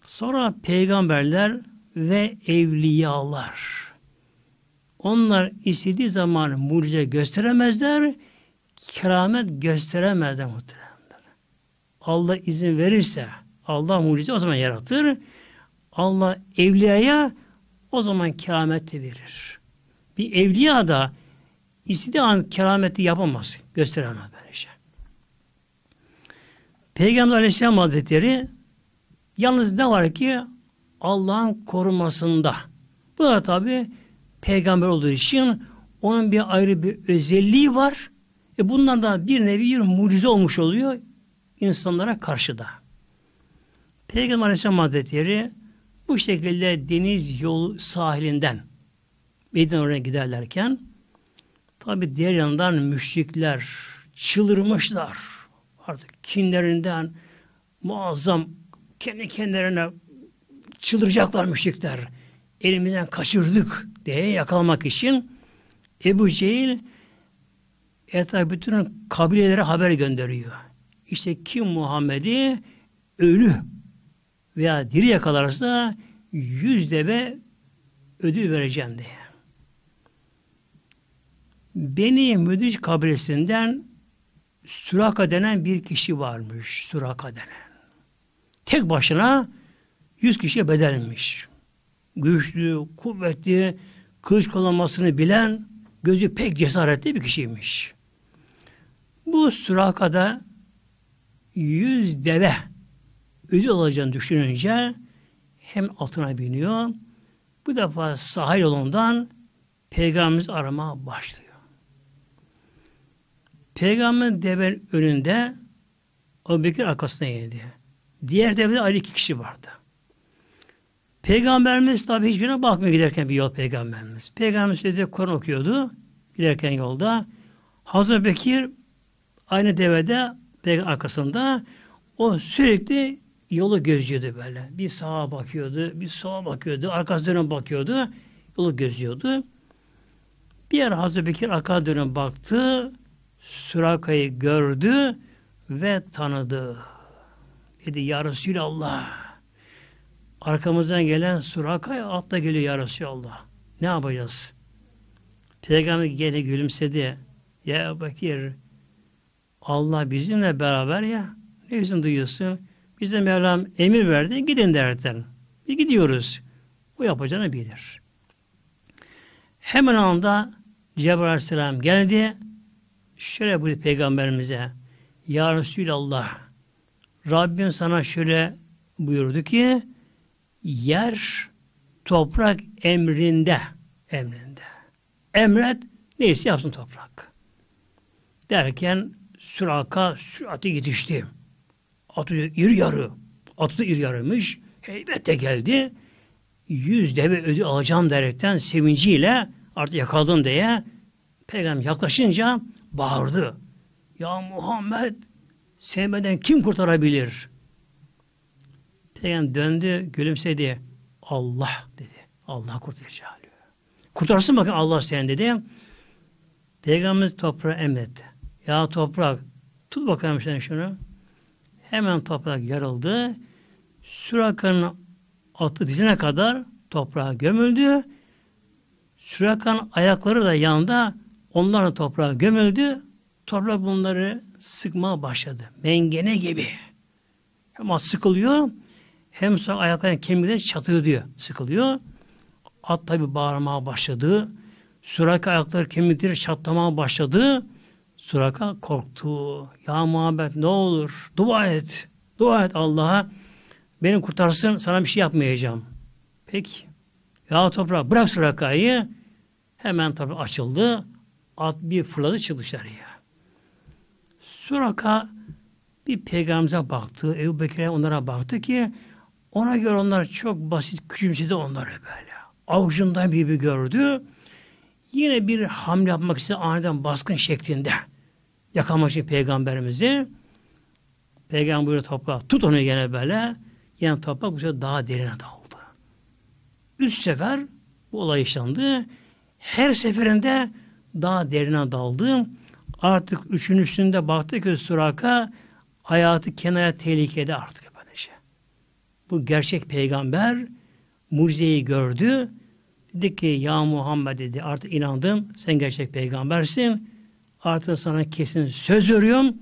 Speaker 1: Sonra peygamberler ve evliyalar. Onlar istediği zaman mucize gösteremezler, keramet gösteremezler muhtemelen. Allah izin verirse, Allah mucize o zaman yaratır. Allah evliyaya o zaman kerameti verir. Bir evliya da istediği an kerameti yapamaz. gösteren böyle şey. Peygamber Aleyhisselam Hazretleri yalnız ne var ki Allah'ın korumasında. Bu da tabi peygamber olduğu için onun bir ayrı bir özelliği var. E bundan da bir nevi bir mucize olmuş oluyor insanlara karşı da. Peygamber Aleyhisselam Hazretleri bu şekilde deniz yol sahilinden Medine oraya giderlerken tabi diğer yandan müşrikler çıldırmışlar. Artık kinlerinden muazzam kendi kendilerine çıldıracaklar müşrikler. Elimizden kaçırdık diye yakalamak için Ebu Cehil etraf bütün kabilelere haber gönderiyor. İşte kim Muhammed'i ölü veya diri yakalarsa yüz deve ödül vereceğim diye. Beni Müdüş kabilesinden Suraka denen bir kişi varmış. Suraka denen. Tek başına yüz kişiye bedelmiş. Güçlü, kuvvetli, kılıç kullanmasını bilen, gözü pek cesaretli bir kişiymiş. Bu Suraka'da yüz deve ödül alacağını düşününce hem altına biniyor. Bu defa sahil yolundan peygamberimiz arama başlıyor. Peygamberin deve önünde o Bekir arkasına yedi. Diğer devede ayrı iki kişi vardı. Peygamberimiz tabi hiçbirine bakmıyor giderken bir yol peygamberimiz. Peygamberimiz dedi Kur'an okuyordu giderken yolda. Hazreti Bekir aynı devede arkasında o sürekli yolu gözlüyordu böyle. Bir sağa bakıyordu, bir sola bakıyordu, arkası dönüp bakıyordu, yolu gözlüyordu. Bir ara Hazreti Bekir arkaya dönüp baktı, Surakayı gördü ve tanıdı. Dedi ya Resulallah. Arkamızdan gelen Suraka altta geliyor ya Resulallah. Ne yapacağız? Peygamber gene gülümsedi. Ya Bekir Allah bizimle beraber ya. Ne yüzün duyuyorsun? Bize Mevlam emir verdi. Gidin derler. Bir gidiyoruz. Bu yapacağını bilir. Hemen anda Cebrail Aleyhisselam geldi. Şöyle bu peygamberimize. Ya Resulallah Rabbim sana şöyle buyurdu ki yer toprak emrinde emrinde. Emret neyse yapsın toprak. Derken süraka sürati yetişti. Atı iri yarı. Atı da iri yarıymış. Elbette geldi. Yüz deve ödü alacağım derekten sevinciyle artık yakaladım diye peygamber yaklaşınca bağırdı. Ya Muhammed sevmeden kim kurtarabilir? Peygamber döndü gülümsedi. Allah dedi. Allah kurtaracak. Kurtarsın bakın Allah sen dedi. Peygamberimiz toprağa emretti. Ya toprak tut bakalım sen şunu. Hemen toprak yarıldı. Sürakan'ın atı dizine kadar toprağa gömüldü. Sürakan ayakları da yanında onların toprağa gömüldü. Toprak bunları sıkmaya başladı. Mengene gibi. Hem at sıkılıyor hem sonra ayakların kemikleri çatıyor diyor. Sıkılıyor. At tabi bağırmaya başladı. Sürakan ayakları kemikleri çatlamaya başladı. Suraka korktu. Ya muhabbet ne olur dua et. Dua et Allah'a. Beni kurtarsın sana bir şey yapmayacağım. Peki. Ya toprak bırak Suraka'yı. Hemen tabi açıldı. At bir fırladı çıktı dışarıya. Suraka bir peygamberimize baktı. Ebu Bekir'e onlara baktı ki ona göre onlar çok basit küçümsedi onları böyle. Avucundan bir bir gördü. Yine bir hamle yapmak için aniden baskın şeklinde yakalamak için peygamberimizi. Peygamber buyuruyor toprağa. Tut onu gene böyle. Yani toprak bu sefer daha derine daldı. Üç sefer bu olay yaşandı. Her seferinde daha derine daldı. Artık üçün üstünde baktı ki Suraka hayatı kenara tehlikede artık böylece. Bu gerçek peygamber mucizeyi gördü. Dedi ki ya Muhammed dedi artık inandım sen gerçek peygambersin artık sana kesin söz veriyorum,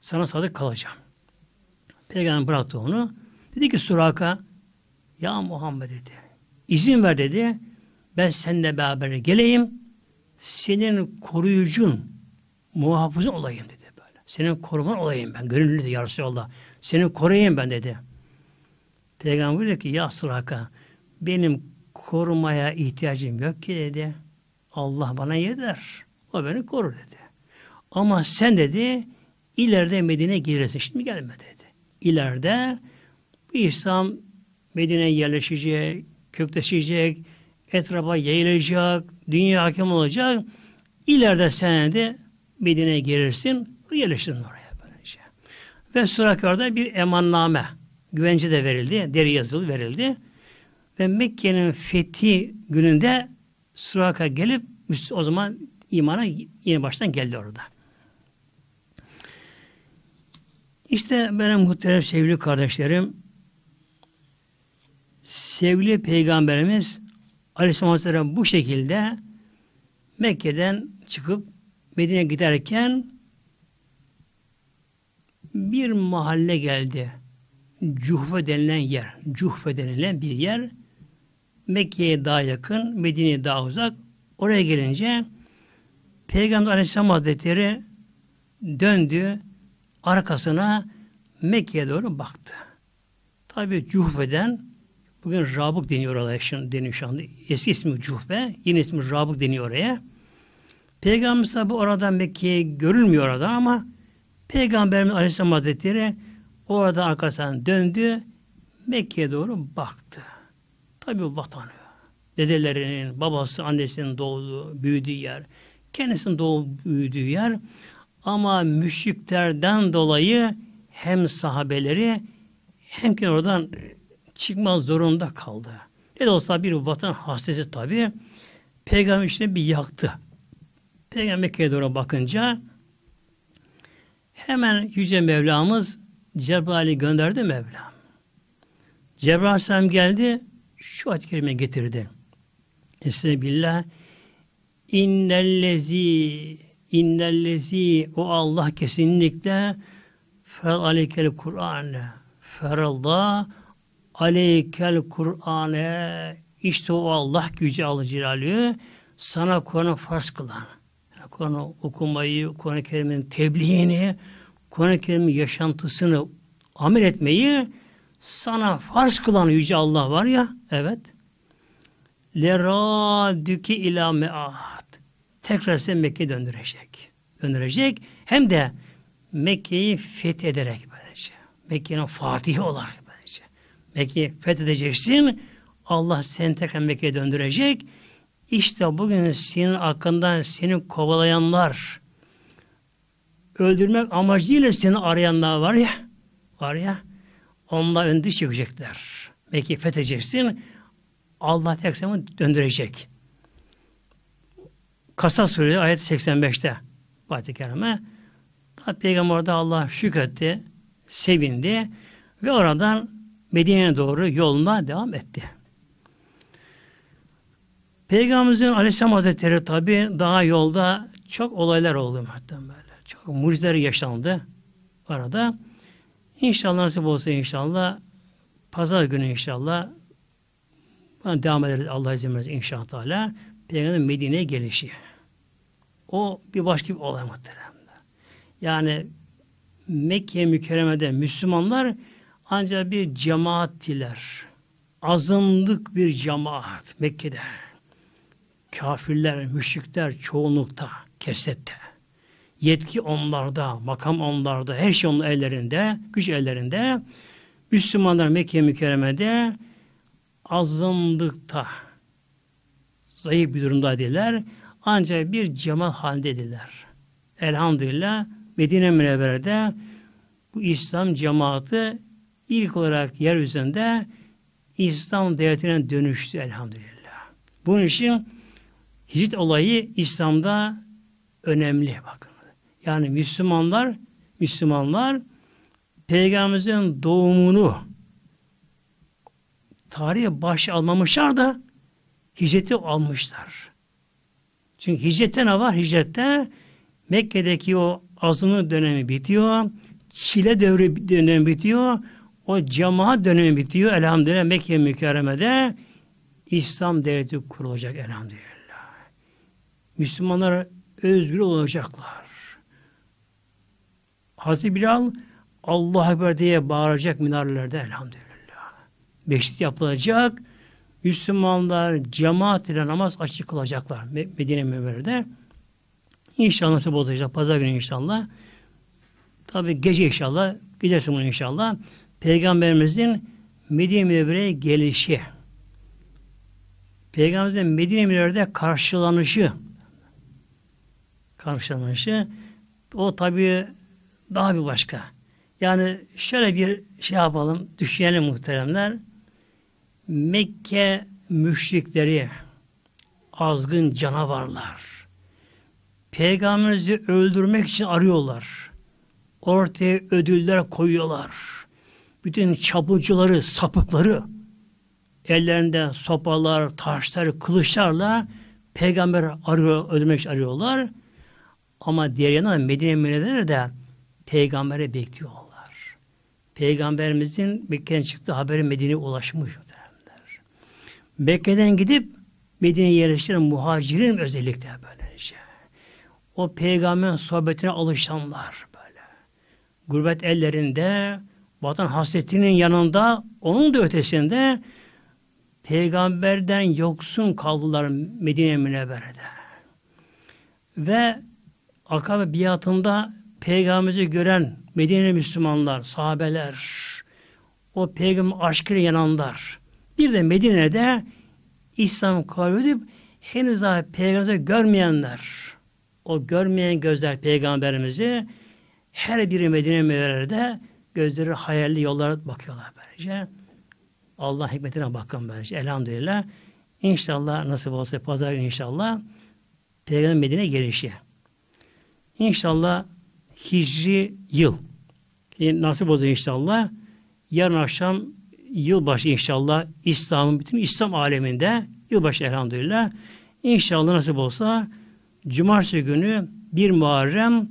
Speaker 1: sana sadık kalacağım. Peygamber bıraktı onu. Dedi ki Suraka, ya Muhammed dedi, izin ver dedi, ben seninle beraber geleyim, senin koruyucun, muhafızın olayım dedi böyle. Senin koruman olayım ben, gönüllü dedi ya Resulallah. Seni koruyayım ben dedi. Peygamber dedi ki ya Suraka, benim korumaya ihtiyacım yok ki dedi. Allah bana yeter. O beni koru dedi. Ama sen dedi ileride Medine girersin Şimdi gelme dedi. İleride bu İslam Medine'ye yerleşecek, kökleşecek, etrafa yayılacak, dünya hakim olacak. İleride sen de Medine'ye gelirsin, yerleştirin oraya böylece. Ve Surakar'da bir emanname, güvence de verildi, deri yazılı verildi. Ve Mekke'nin fethi gününde Suraka gelip o zaman imana yeni baştan geldi orada. İşte benim muhterem sevgili kardeşlerim, sevgili Peygamberimiz Aleyhisselam Hazretleri bu şekilde Mekke'den çıkıp Medine giderken bir mahalle geldi. Cuhfe denilen yer. Cuhfe denilen bir yer. Mekke'ye daha yakın, Medine'ye daha uzak. Oraya gelince Peygamber Aleyhisselam Hazretleri döndü arkasına Mekke'ye doğru baktı. Tabi Cuhfe'den bugün Rabuk deniyor oraya şimdi deniyor şu anda. Eski ismi Cuhfe, yeni ismi Rabuk deniyor oraya. Peygamber tabi orada Mekke'ye görülmüyor orada ama Peygamberimiz Aleyhisselam Hazretleri orada arkasından döndü Mekke'ye doğru baktı. Tabi vatanı. Dedelerinin, babası, annesinin doğduğu, büyüdüğü yer, Kendisinin doğup büyüdüğü yer. Ama müşriklerden dolayı hem sahabeleri hem de oradan çıkmaz zorunda kaldı. Ne de olsa bir vatan hasreti tabi. Peygamber işte bir yaktı. Peygamber Mekke'ye doğru bakınca hemen Yüce Mevlamız Cebrail'i gönderdi Mevlam. Cebrail Aleyhisselam geldi, şu ayet-i getirdi. Esne billah İnnellezi İnnellezi o Allah kesinlikle fel aleykel Kur'an'e ferallah aleykel Kur'an'e işte o Allah gücü alı cilalü sana Kur'an'ı farz kılan Kur'an'ı okumayı, Kur'an-ı Kerim'in tebliğini, Kur'an-ı Kerim'in yaşantısını amel etmeyi sana farz kılan Yüce Allah var ya, evet. Lera Leradüki ila me'ah tekrar size Mekke'ye döndürecek. Döndürecek hem de Mekke'yi fethederek böylece. Mekke'nin fatihi olarak böylece. Mekke'yi fethedeceksin. Allah seni tekrar Mekke'ye döndürecek. İşte bugün senin hakkından seni kovalayanlar, öldürmek amacıyla seni arayanlar var ya, var ya, onlar önde çıkacaklar. Mekke'yi fethedeceksin. Allah tek döndürecek. Kasas Suresi ayet 85'te Fatih Kerim'e Peygamber orada Allah şükretti, sevindi ve oradan Medine'ye doğru yoluna devam etti. Peygamberimizin Aleyhisselam Hazretleri tabi daha yolda çok olaylar oldu hatta Çok mucizeler yaşandı arada. İnşallah nasip olsa inşallah pazar günü inşallah devam ederiz Allah izin verirse inşallah. Peygamberin Medine'ye gelişi. O bir başka bir olay muhteremler. Yani Mekke mükerremede Müslümanlar ancak bir cemaattiler. Azınlık bir cemaat Mekke'de. Kafirler, müşrikler çoğunlukta, kesette. Yetki onlarda, makam onlarda, her şey onun ellerinde, güç ellerinde. Müslümanlar Mekke mükerremede azınlıkta zayıf bir durumdaydılar ancak bir cemal halindediler. Elhamdülillah Medine Münevvere'de bu İslam cemaati ilk olarak yeryüzünde İslam devletine dönüştü elhamdülillah. Bunun için hicret olayı İslam'da önemli bakın. Yani Müslümanlar Müslümanlar Peygamberimizin doğumunu tarihe baş almamışlar da hicreti almışlar. Çünkü hicrette ne var? Hicrette Mekke'deki o azınlık dönemi bitiyor. Çile devri dönemi bitiyor. O cemaat dönemi bitiyor. Elhamdülillah Mekke mükerremede İslam devleti kurulacak elhamdülillah. Müslümanlar özgür olacaklar. Hazreti Bilal Allah Ekber diye bağıracak minarelerde elhamdülillah. Beşit yapılacak. Müslümanlar cemaat ile namaz açık kılacaklar Medine Münevvere'de. İnşallah nasip olacak pazar günü inşallah. Tabi gece inşallah, gece sonu inşallah Peygamberimizin Medine Münevvere'ye gelişi. Peygamberimizin Medine Münevvere'de karşılanışı karşılanışı o tabi daha bir başka. Yani şöyle bir şey yapalım, düşünelim muhteremler. Mekke müşrikleri azgın canavarlar. Peygamberimizi öldürmek için arıyorlar. Ortaya ödüller koyuyorlar. Bütün çapulcuları, sapıkları ellerinde sopalar, taşlar, kılıçlarla Peygamberi arıyor, öldürmek için arıyorlar. Ama diğer yandan Medine Münevvere de Peygamberi bekliyorlar. Peygamberimizin Mekke'den çıktığı haberi Medine'ye ulaşmış. Mekke'den gidip Medine'ye yerleştiren muhacirin özellikle böyle şey. O peygamberin sohbetine alışanlar böyle. Gurbet ellerinde, vatan hasretinin yanında, onun da ötesinde peygamberden yoksun kaldılar Medine Münevvere'de. Ve akabe biatında Peygamber'i gören Medine Müslümanlar, sahabeler, o peygamber aşkıyla yananlar, bir de Medine'de İslam kabul edip henüz daha peygamberi görmeyenler, o görmeyen gözler peygamberimizi her biri Medine Münevvere'de gözleri hayalli yollara bakıyorlar böylece. Allah hikmetine bakın böylece. Elhamdülillah. İnşallah nasip olsa pazar günü inşallah Peygamber Medine gelişi. İnşallah Hicri yıl. Nasip olsa inşallah yarın akşam yılbaşı inşallah İslam'ın bütün İslam aleminde yılbaşı elhamdülillah inşallah nasip olsa cumartesi günü 1 Muharrem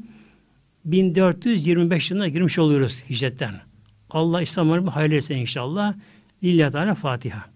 Speaker 1: 1425 yılına girmiş oluyoruz hicretten. Allah İslam'ın hayırlı inşallah. Lillahi Teala Fatiha.